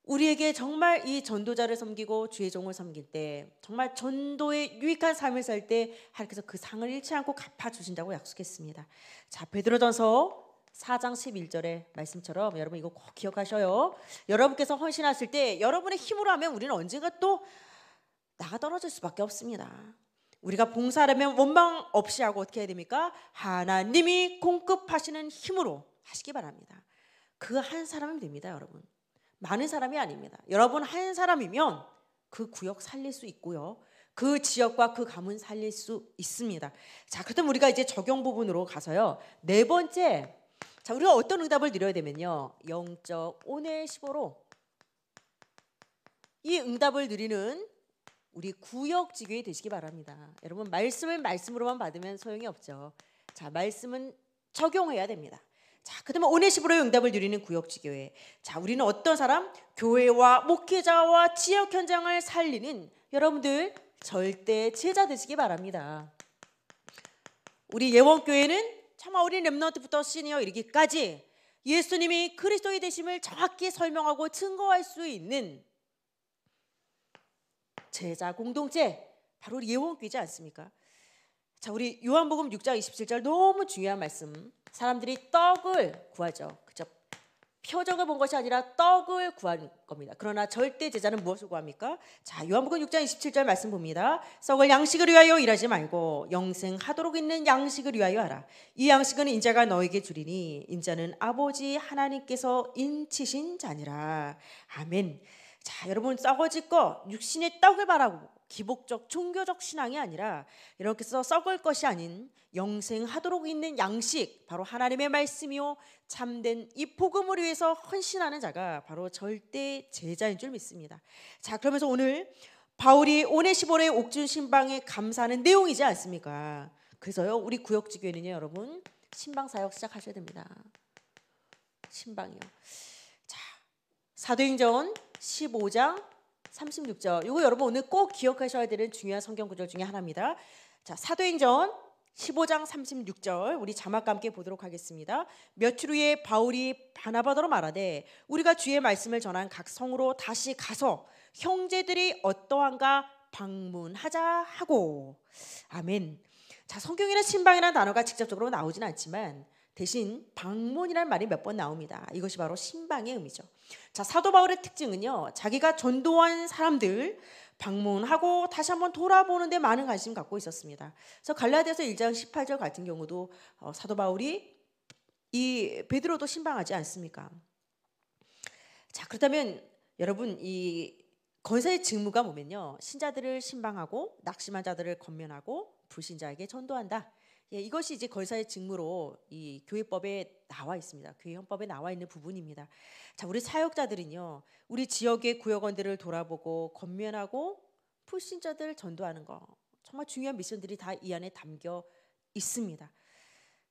우리에게 정말 이 전도자를 섬기고 주의 종을 섬길 때 정말 전도의 유익한 삶을 살 때 하나님께서 그 상을 잃지 않고 갚아 주신다고 약속했습니다. 자, 베드로전서 4장 11절의 말씀처럼 여러분 이거 꼭 기억하셔요. 여러분께서 헌신하실 때 여러분의 힘으로 하면 우리는 언젠가 또 나가 떨어질 수밖에 없습니다. 우리가 봉사라면 원망 없이 하고 어떻게 해야 됩니까? 하나님이 공급하시는 힘으로 하시기 바랍니다. 그 한 사람이 됩니다, 여러분. 많은 사람이 아닙니다. 여러분 한 사람이면 그 구역 살릴 수 있고요. 그 지역과 그 가문 살릴 수 있습니다. 자, 그렇다면 우리가 이제 적용 부분으로 가서요. 네 번째. 자, 우리가 어떤 응답을 드려야 되면요. 영적 오늘 15로 이 응답을 드리는 우리 구역 지교회 되시기 바랍니다. 여러분 말씀을 말씀으로만 받으면 소용이 없죠. 자 말씀은 적용해야 됩니다. 자, 그다음에 오네시브로의 응답을 누리는 구역지교회. 자, 우리는 어떤 사람? 교회와 목회자와 지역 현장을 살리는 여러분들 절대 제자 되시기 바랍니다. 우리 예원교회는 참아 어린 랩너트부터 시니어 이르기까지 예수님이 그리스도의 되심을 정확히 설명하고 증거할 수 있는 제자 공동체 바로 리예원교지 않습니까? 자, 우리 요한복음 6장 27절 너무 중요한 말씀. 사람들이 떡을 구하죠. 그죠? 표적을 본 것이 아니라 떡을 구한 겁니다. 그러나 절대 제자는 무엇을 구합니까? 자, 요한복음 6장 27절 말씀 봅니다. 썩을 양식을 위하여 일하지 말고 영생하도록 있는 양식을 위하여 하라. 이 양식은 인자가 너에게 주리니 인자는 아버지 하나님께서 인치신 자니라. 아멘. 자, 여러분 썩어질 거 육신의 떡을 바라고 기복적 종교적 신앙이 아니라 이렇게 써 썩을 것이 아닌 영생하도록 있는 양식 바로 하나님의 말씀이요 참된 이 복음을 위해서 헌신하는 자가 바로 절대 제자인 줄 믿습니다. 자, 그러면서 오늘 바울이 오네시보의 옥준 신방에 감사하는 내용이지 않습니까? 그래서요 우리 구역지 교회는요 여러분 신방 사역 시작하셔야 됩니다. 신방이요. 자, 사도행전 15장 36절. 이거 여러분 오늘 꼭 기억하셔야 되는 중요한 성경 구절 중에 하나입니다. 자, 사도행전 15장 36절 우리 자막과 함께 보도록 하겠습니다. 며칠 후에 바울이 바나바더로 말하되 우리가 주의 말씀을 전한 각 성으로 다시 가서 형제들이 어떠한가 방문하자 하고 아멘. 자, 성경이나 신방이라는 단어가 직접적으로 나오진 않지만 대신 방문이라는 말이 몇 번 나옵니다. 이것이 바로 신방의 의미죠. 자, 사도 바울의 특징은요. 자기가 전도한 사람들 방문하고 다시 한번 돌아보는데 많은 관심 갖고 있었습니다. 그래서 갈라디아서 1장 18절 같은 경우도 어, 사도 바울이 이 베드로도 신방하지 않습니까? 자, 그렇다면 여러분 이 권사의 직무가 보면요. 신자들을 신방하고 낙심한 자들을 건면하고 불신자에게 전도한다. 예, 이것이 이제 걸사의 직무로 이 교회법에 나와 있습니다. 교회 헌법에 나와 있는 부분입니다. 자, 우리 사역자들은요, 우리 지역의 구역원들을 돌아보고 건면하고 풀신자들 전도하는 거 정말 중요한 미션들이 다 이 안에 담겨 있습니다.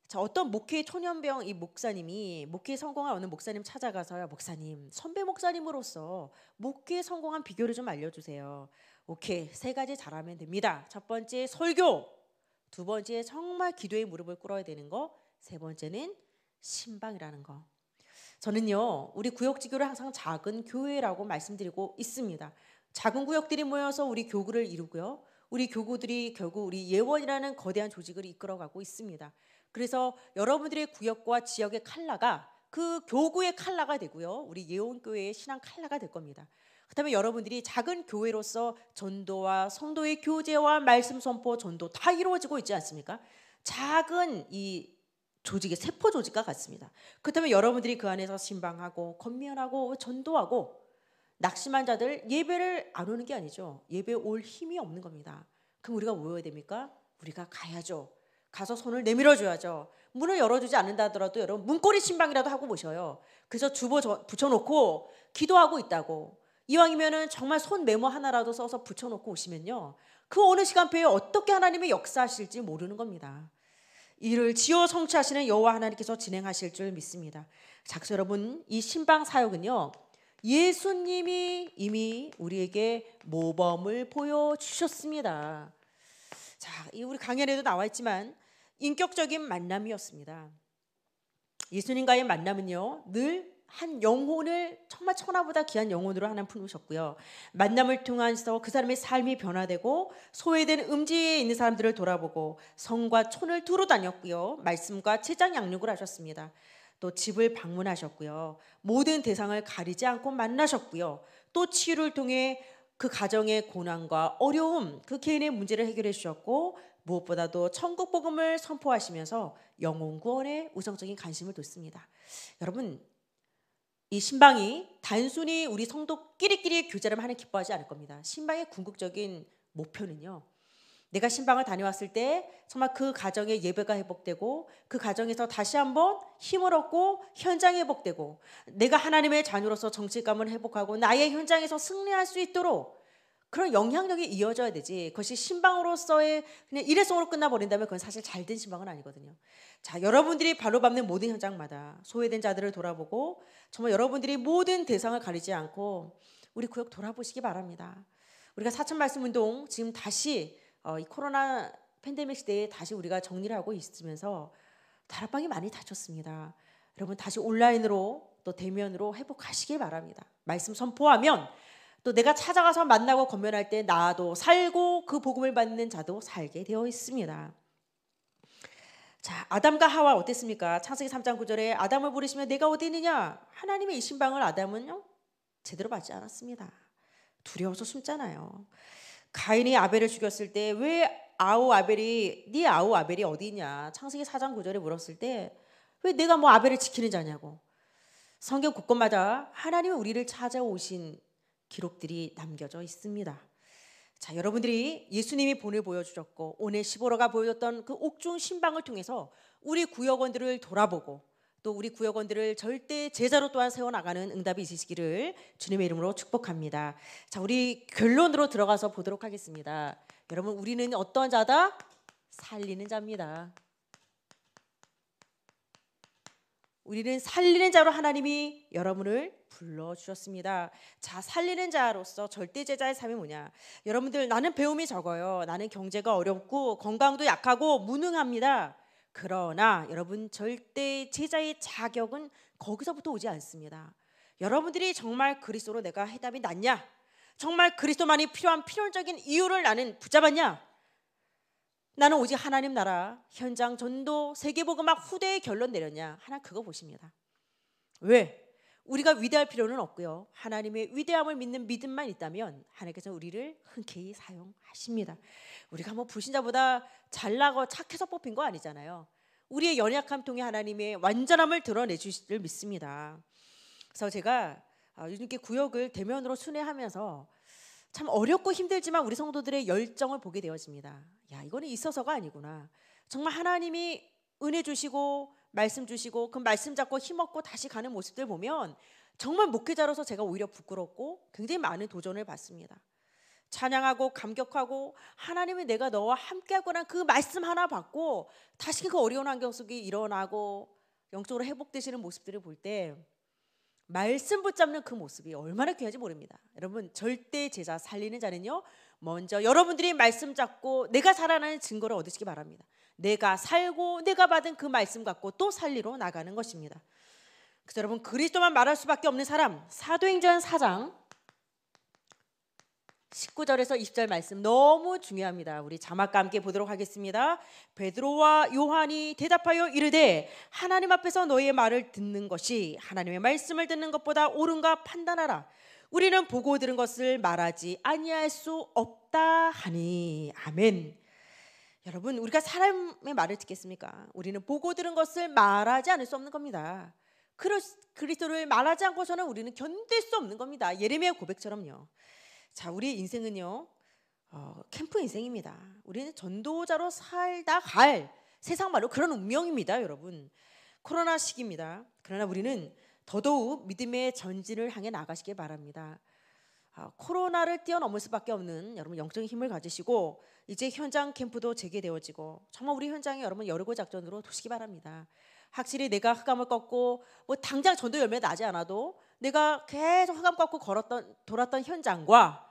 자, 어떤 목회 초년병 이 목사님이 목회 성공한 어느 목사님 찾아가서요, 목사님 선배 목사님으로서 목회 성공한 비교를좀 알려주세요. 오케이 세 가지 잘하면 됩니다. 첫 번째 설교, 두 번째 정말 기도의 무릎을 꿇어야 되는 거. 세 번째는 신방이라는 거. 저는요, 우리 구역지교를 항상 작은 교회라고 말씀드리고 있습니다. 작은 구역들이 모여서 우리 교구를 이루고요. 우리 교구들이 결국 우리 예원이라는 거대한 조직을 이끌어가고 있습니다. 그래서 여러분들의 구역과 지역의 칼라가 그 교구의 칼라가 되고요. 우리 예원교회의 신앙 칼라가 될 겁니다. 그다음에 여러분들이 작은 교회로서 전도와 성도의 교제와 말씀 선포 전도 다 이루어지고 있지 않습니까? 작은 이 조직의 세포 조직과 같습니다. 그렇다면 여러분들이 그 안에서 신방하고 건면하고 전도하고 낙심한 자들 예배를 안 오는 게 아니죠. 예배 올 힘이 없는 겁니다. 그럼 우리가 뭐해야 됩니까? 우리가 가야죠. 가서 손을 내밀어 줘야죠. 문을 열어주지 않는다 하더라도 여러분 문고리 신방이라도 하고 보셔요. 그래서 주보 붙여놓고 기도하고 있다고 이왕이면은 정말 손 메모 하나라도 써서 붙여놓고 오시면요. 그 어느 시간표에 어떻게 하나님이 역사하실지 모르는 겁니다. 이를 지어 성취하시는 여호와 하나님께서 진행하실 줄 믿습니다. 자, 여러분, 이 신방 사역은요. 예수님이 이미 우리에게 모범을 보여 주셨습니다. 자, 이 우리 강연에도 나와 있지만 인격적인 만남이었습니다. 예수님과의 만남은요. 늘한 영혼을 정말 천하보다 귀한 영혼으로 하나 품으셨고요. 만남을 통해서 그 사람의 삶이 변화되고 소외된 음지에 있는 사람들을 돌아보고 성과 촌을 두루 다녔고요. 말씀과 체장 양육을 하셨습니다. 또 집을 방문하셨고요. 모든 대상을 가리지 않고 만나셨고요. 또 치유를 통해 그 가정의 고난과 어려움, 그 개인의 문제를 해결해 주셨고 무엇보다도 천국 복음을 선포하시면서 영혼 구원에 우선적인 관심을 뒀습니다. 여러분 이 신방이 단순히 우리 성도끼리끼리 교제를 하는 기뻐하지 않을 겁니다. 신방의 궁극적인 목표는요. 내가 신방을 다녀왔을 때 정말 그 가정의 예배가 회복되고 그 가정에서 다시 한번 힘을 얻고 현장이 회복되고 내가 하나님의 자녀로서 정치감을 회복하고 나의 현장에서 승리할 수 있도록 그런 영향력이 이어져야 되지. 그것이 신방으로서의 그냥 일회성으로 끝나버린다면 그건 사실 잘 된 신방은 아니거든요. 자, 여러분들이 바로밟는 모든 현장마다 소외된 자들을 돌아보고 정말 여러분들이 모든 대상을 가리지 않고 우리 구역 돌아보시기 바랍니다. 우리가 사천 말씀 운동 지금 다시 어, 이 코로나 팬데믹 시대에 다시 우리가 정리를 하고 있으면서 다락방이 많이 다쳤습니다. 여러분 다시 온라인으로 또 대면으로 회복하시길 바랍니다. 말씀 선포하면 또 내가 찾아가서 만나고 건면할 때 나도 살고 그 복음을 받는 자도 살게 되어 있습니다. 자, 아담과 하와 어땠습니까? 창세기 3장 9절에 아담을 부르시면 내가 어디 있느냐? 하나님의 이신방을 아담은요. 제대로 받지 않았습니다. 두려워서 숨잖아요. 가인이 아벨을 죽였을 때 왜 아우 아벨이 네 아우 아벨이 어디 있냐? 창세기 4장 9절에 물었을 때 왜 내가 뭐 아벨을 지키는 자냐고. 성경 곳곳마다 하나님 우리를 찾아오신 기록들이 남겨져 있습니다. 자, 여러분들이 예수님이 본을 보여주셨고 오늘 15로가 보여줬던 그 옥중 신방을 통해서 우리 구역원들을 돌아보고 또 우리 구역원들을 절대 제자로 또한 세워나가는 응답이 있으시기를 주님의 이름으로 축복합니다. 자, 우리 결론으로 들어가서 보도록 하겠습니다. 여러분, 우리는 어떤 자다? 살리는 자입니다. 우리는 살리는 자로 하나님이 여러분을 불러주셨습니다. 자, 살리는 자로서 절대제자의 삶이 뭐냐? 여러분들, 나는 배움이 적어요. 나는 경제가 어렵고 건강도 약하고 무능합니다. 그러나 여러분, 절대제자의 자격은 거기서부터 오지 않습니다. 여러분들이 정말 그리스도로 내가 해답이 났냐? 정말 그리스도만이 필요한 필연적인 이유를 나는 붙잡았냐? 나는 오직 하나님 나라, 현장 전도, 세계보고막 후대의 결론 내렸냐? 하나 그거 보십니다. 왜? 우리가 위대할 필요는 없고요. 하나님의 위대함을 믿는 믿음만 있다면 하나님께서 우리를 흔쾌히 사용하십니다. 우리가 뭐 불신자보다 잘나고 착해서 뽑힌 거 아니잖아요. 우리의 연약함 통해 하나님의 완전함을 드러내 주실 믿습니다. 그래서 제가 요즘 아, 이렇게 구역을 대면으로 순회하면서 참 어렵고 힘들지만 우리 성도들의 열정을 보게 되어집니다. 야, 이거는 있어서가 아니구나. 정말 하나님이 은혜 주시고 말씀 주시고 그 말씀 잡고 힘없고 다시 가는 모습들 보면 정말 목회자로서 제가 오히려 부끄럽고 굉장히 많은 도전을 받습니다. 찬양하고 감격하고 하나님이 내가 너와 함께하거나 그 말씀 하나 받고 다시 그 어려운 환경 속에 일어나고 영적으로 회복되시는 모습들을 볼때 말씀 붙잡는 그 모습이 얼마나 귀한지 모릅니다. 여러분 절대 제자 살리는 자는요. 먼저 여러분들이 말씀 잡고 내가 살아나는 증거를 얻으시기 바랍니다. 내가 살고 내가 받은 그 말씀 갖고 또살리러 나가는 것입니다. 그래서 여러분 그리스도만 말할 수밖에 없는 사람 사도행전 4장 19절에서 20절 말씀 너무 중요합니다. 우리 자막과 함께 보도록 하겠습니다. 베드로와 요한이 대답하여 이르되 하나님 앞에서 너희의 말을 듣는 것이 하나님의 말씀을 듣는 것보다 옳은가 판단하라. 우리는 보고 들은 것을 말하지 아니할 수 없다 하니 아멘. 여러분 우리가 사람의 말을 듣겠습니까? 우리는 보고 들은 것을 말하지 않을 수 없는 겁니다. 그리스도를 말하지 않고서는 우리는 견딜 수 없는 겁니다. 예레미야 고백처럼요. 자, 우리 인생은요. 어, 캠프 인생입니다. 우리는 전도자로 살다 갈 세상 말로 그런 운명입니다, 여러분. 코로나 시기입니다. 그러나 우리는 더더욱 믿음의 전진을 향해 나가시길 바랍니다. 아, 코로나를 뛰어넘을 수밖에 없는 여러분 영적인 힘을 가지시고 이제 현장 캠프도 재개되어지고 정말 우리 현장에 여러분 여러 작전으로 도시기 바랍니다. 확실히 내가 흑암을 꺾고 뭐 당장 전도 열매 나지 않아도 내가 계속 흑암 꺾고 걸었던 돌았던 현장과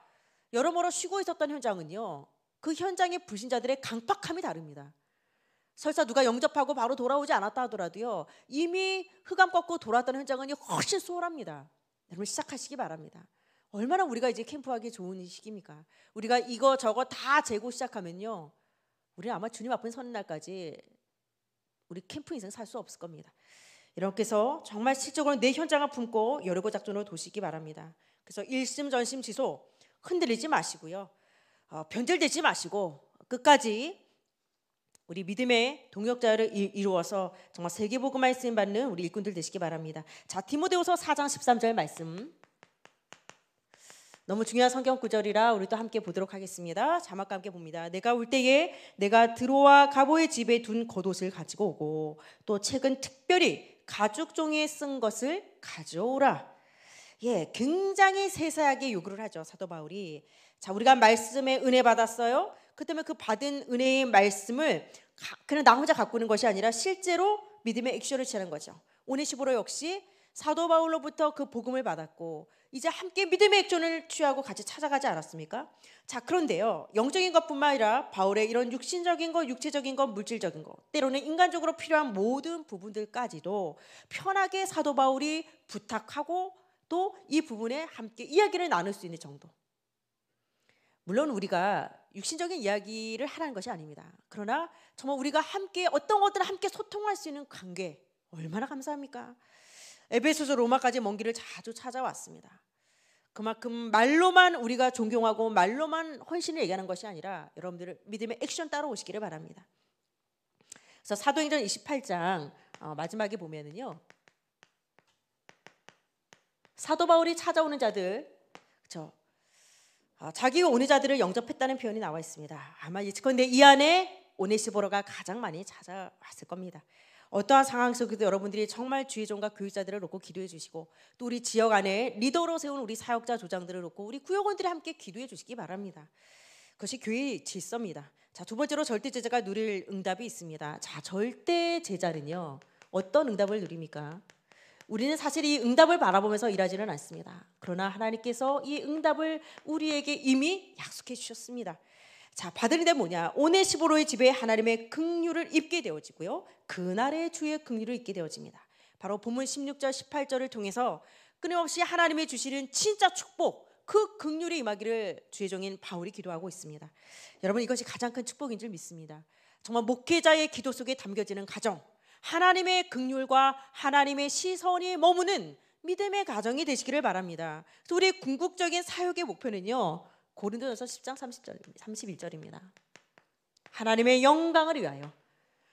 여러모로 쉬고 있었던 현장은요. 그 현장의 불신자들의 강박함이 다릅니다. 설사 누가 영접하고 바로 돌아오지 않았다 하더라도요. 이미 흑암 꺾고 돌아왔던 현장은 훨씬 수월합니다. 여러분 시작하시기 바랍니다. 얼마나 우리가 이제 캠프하기 좋은 시기입니까? 우리가 이거 저거 다 재고 시작하면요. 우리 아마 주님 앞에 서는 날까지 우리 캠프 인생 살 수 없을 겁니다. 여러분께서 정말 실적으로 내 현장을 품고 여러 고 작전으로 도시기 바랍니다. 그래서 일심전심 지소 흔들리지 마시고요. 어, 변절되지 마시고 끝까지 우리 믿음의 동역자를 이루어서 정말 세계복음화에 쓰임 받는 우리 일꾼들 되시기 바랍니다. 자, 디모데후서 4장 13절 말씀. 너무 중요한 성경 구절이라 우리 도 함께 보도록 하겠습니다. 자막과 함께 봅니다. 내가 올 때에 내가 들어와 가보의 집에 둔 겉옷을 가지고 오고 또 책은 특별히 가죽 종이에 쓴 것을 가져오라. 예, 굉장히 세세하게 요구를 하죠. 사도 바울이. 자, 우리가 말씀에 은혜 받았어요. 그 때문에 그 받은 은혜의 말씀을 그냥 나 혼자 가꾸는 것이 아니라 실제로 믿음의 액션을 취하는 거죠. 오네시보로 역시 사도 바울로부터 그 복음을 받았고 이제 함께 믿음의 액션을 취하고 같이 찾아가지 않았습니까? 자, 그런데요. 영적인 것뿐만 아니라 바울의 이런 육신적인 것, 육체적인 것, 물질적인 것, 때로는 인간적으로 필요한 모든 부분들까지도 편하게 사도 바울이 부탁하고 또이 부분에 함께 이야기를 나눌 수 있는 정도. 물론 우리가 육신적인 이야기를 하라는 것이 아닙니다. 그러나 정말 우리가 함께 어떤 것들을 함께 소통할 수 있는 관계 얼마나 감사합니까? 에베소서 로마까지 먼 길을 자주 찾아왔습니다. 그만큼 말로만 우리가 존경하고 말로만 헌신을 얘기하는 것이 아니라 여러분들 믿음의 액션 따라오시기를 바랍니다. 그래서 사도행전 28장 어, 마지막에 보면은요. 사도 바울이 찾아오는 자들, 그렇죠? 자기가 오는자들을 영접했다는 표현이 나와 있습니다. 아마 예측컨대 이 안에 오네시보로가 가장 많이 찾아왔을 겁니다. 어떠한 상황 속에도 여러분들이 정말 주의종과 교육자들을 놓고 기도해 주시고 또 우리 지역 안에 리더로 세운 우리 사역자 조장들을 놓고 우리 구역원들이 함께 기도해 주시기 바랍니다. 그것이 교회의 질서입니다. 자, 두 번째로 절대 제자가 누릴 응답이 있습니다. 자, 절대 제자는요. 어떤 응답을 누립니까? 우리는 사실 이 응답을 바라보면서 일하지는 않습니다. 그러나 하나님께서 이 응답을 우리에게 이미 약속해 주셨습니다. 자, 받으는 데 뭐냐? 오네시보로의 집에 하나님의 긍휼을 입게 되어지고요. 그날의 주의 긍휼을 입게 되어집니다. 바로 본문 16절 18절을 통해서 끊임없이 하나님의 주시는 진짜 축복 그극률이 임하기를 주의 종인 바울이 기도하고 있습니다. 여러분 이것이 가장 큰 축복인 줄 믿습니다. 정말 목회자의 기도 속에 담겨지는 가정 하나님의 극률과 하나님의 시선이 머무는 믿음의 가정이 되시기를 바랍니다. 그래서 우리 궁극적인 사역의 목표는요. 고린도전서 10장 3 0절 31절입니다. 하나님의 영광을 위하여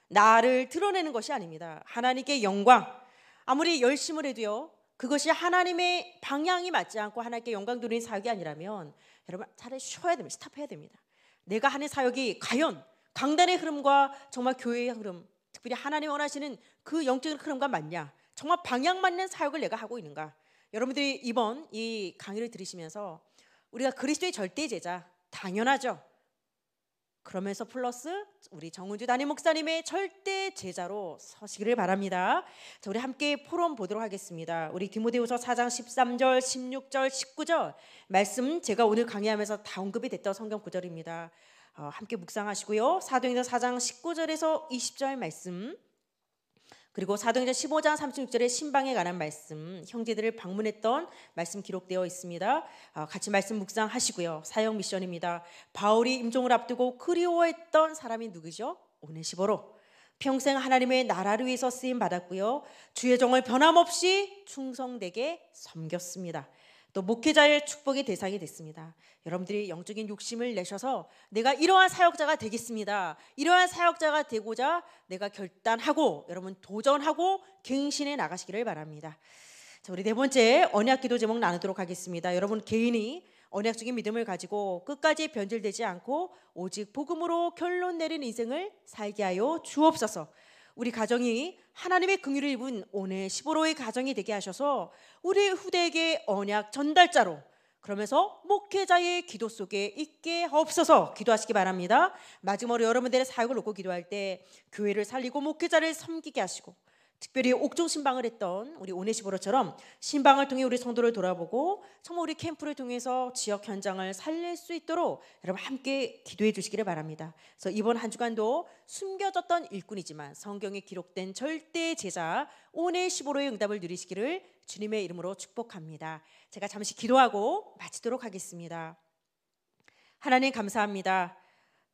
나를 드러내는 것이 아닙니다. 하나님께 영광 아무리 열심을 해도요. 그것이 하나님의 방향이 맞지 않고 하나님께 영광 돌리는 사역이 아니라면 여러분 차라리 쉬어야 됩니다. 스탑해야 됩니다. 내가 하는 사역이 과연 강단의 흐름과 정말 교회의 흐름 특별히 하나님 원하시는 그 영적인 흐름과 맞냐? 정말 방향 맞는 사역을 내가 하고 있는가? 여러분들이 이번 이 강의를 들으시면서 우리가 그리스도의 절대 제자 당연하죠. 그러면서 플러스 우리 정은주 담임 목사님의 절대 제자로 서시기를 바랍니다. 자, 우리 함께 포럼 보도록 하겠습니다. 우리 디모데우서 4장 13절, 16절, 19절 말씀 제가 오늘 강의하면서 다 언급이 됐던 성경 구절입니다. 어, 함께 묵상하시고요. 사도행전 4장 19절에서 20절 말씀 그리고 사도행전 15장 36절의 신방에 관한 말씀, 형제들을 방문했던 말씀 기록되어 있습니다. 어, 같이 말씀 묵상하시고요. 사형 미션입니다. 바울이 임종을 앞두고 그리워했던 사람이 누구죠? 오네시보로. 평생 하나님의 나라를 위해서 쓰임 받았고요. 주의 정을 변함없이 충성되게 섬겼습니다. 또 목회자의 축복의 대상이 됐습니다. 여러분들이 영적인 욕심을 내셔서 내가 이러한 사역자가 되겠습니다. 이러한 사역자가 되고자 내가 결단하고 여러분 도전하고 갱신해 나가시기를 바랍니다. 자, 우리 네 번째 언약 기도 제목 나누도록 하겠습니다. 여러분 개인이 언약적인 믿음을 가지고 끝까지 변질되지 않고 오직 복음으로 결론 내린 인생을 살게 하여 주옵소서. 우리 가정이 하나님의 긍휼을 입은 오늘 15로의 가정이 되게 하셔서 우리 후대에게 언약 전달자로 그러면서 목회자의 기도 속에 있게 없어서 기도하시기 바랍니다. 마지막으로 여러분들의 사역을 놓고 기도할 때 교회를 살리고 목회자를 섬기게 하시고 특별히 옥종 신방을 했던 우리 오네시보로처럼 신방을 통해 우리 성도를 돌아보고 정말 우리 캠프를 통해서 지역 현장을 살릴 수 있도록 여러분 함께 기도해 주시기를 바랍니다. 그래서 이번 한 주간도 숨겨졌던 일꾼이지만 성경에 기록된 절대 제자 오네시보로의 응답을 누리시기를 주님의 이름으로 축복합니다. 제가 잠시 기도하고 마치도록 하겠습니다. 하나님 감사합니다.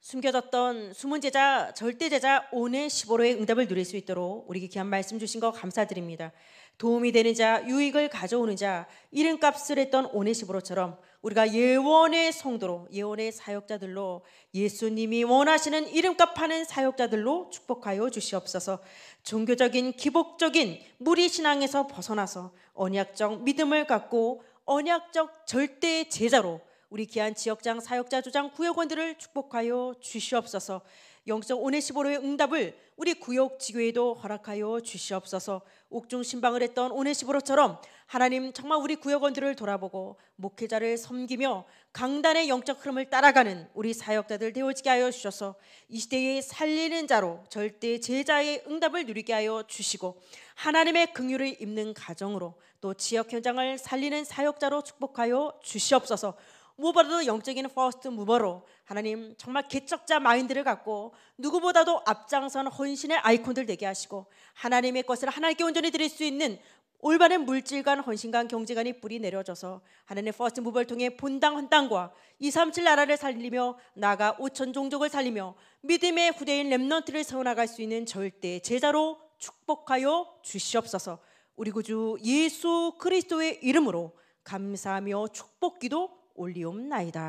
숨겨졌던 숨은 제자, 절대 제자 오늘 시보로의 응답을 누릴 수 있도록 우리에게 귀한 말씀 주신 거 감사드립니다. 도움이 되는 자, 유익을 가져오는 자, 이름값을 했던 오늘 15로처럼 우리가 예원의 성도로, 예원의 사역자들로 예수님이 원하시는 이름값 하는 사역자들로 축복하여 주시옵소서 종교적인, 기복적인 무리신앙에서 벗어나서 언약적 믿음을 갖고 언약적 절대 제자로 우리 귀한 지역장 사역자 조장 구역원들을 축복하여 주시옵소서. 영적 오네시보로의 응답을 우리 구역 지교에도 허락하여 주시옵소서. 옥중 신방을 했던 오네시보로처럼 하나님 정말 우리 구역원들을 돌아보고 목회자를 섬기며 강단의 영적 흐름을 따라가는 우리 사역자들 되어지게 하여 주셔서 이 시대의 살리는 자로 절대 제자의 응답을 누리게 하여 주시고 하나님의 긍휼을 입는 가정으로 또 지역 현장을 살리는 사역자로 축복하여 주시옵소서. 무버도 영적인 퍼스트 무버로 하나님 정말 개척자 마인드를 갖고 누구보다도 앞장선 헌신의 아이콘들 되게 하시고 하나님의 것을 하나님께 온전히 드릴 수 있는 올바른 물질관, 헌신관, 경제관이 뿌리 내려져서 하나님의 퍼스트 무버를 통해 본당 헌당과 237 나라를 살리며 나가 5천 종족을 살리며 믿음의 후대인 렘넌트를 세워나갈 수 있는 절대 제자로 축복하여 주시옵소서 우리 구주 예수 그리스도의 이름으로 감사하며 축복기도 올리옵나이다.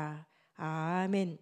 아멘.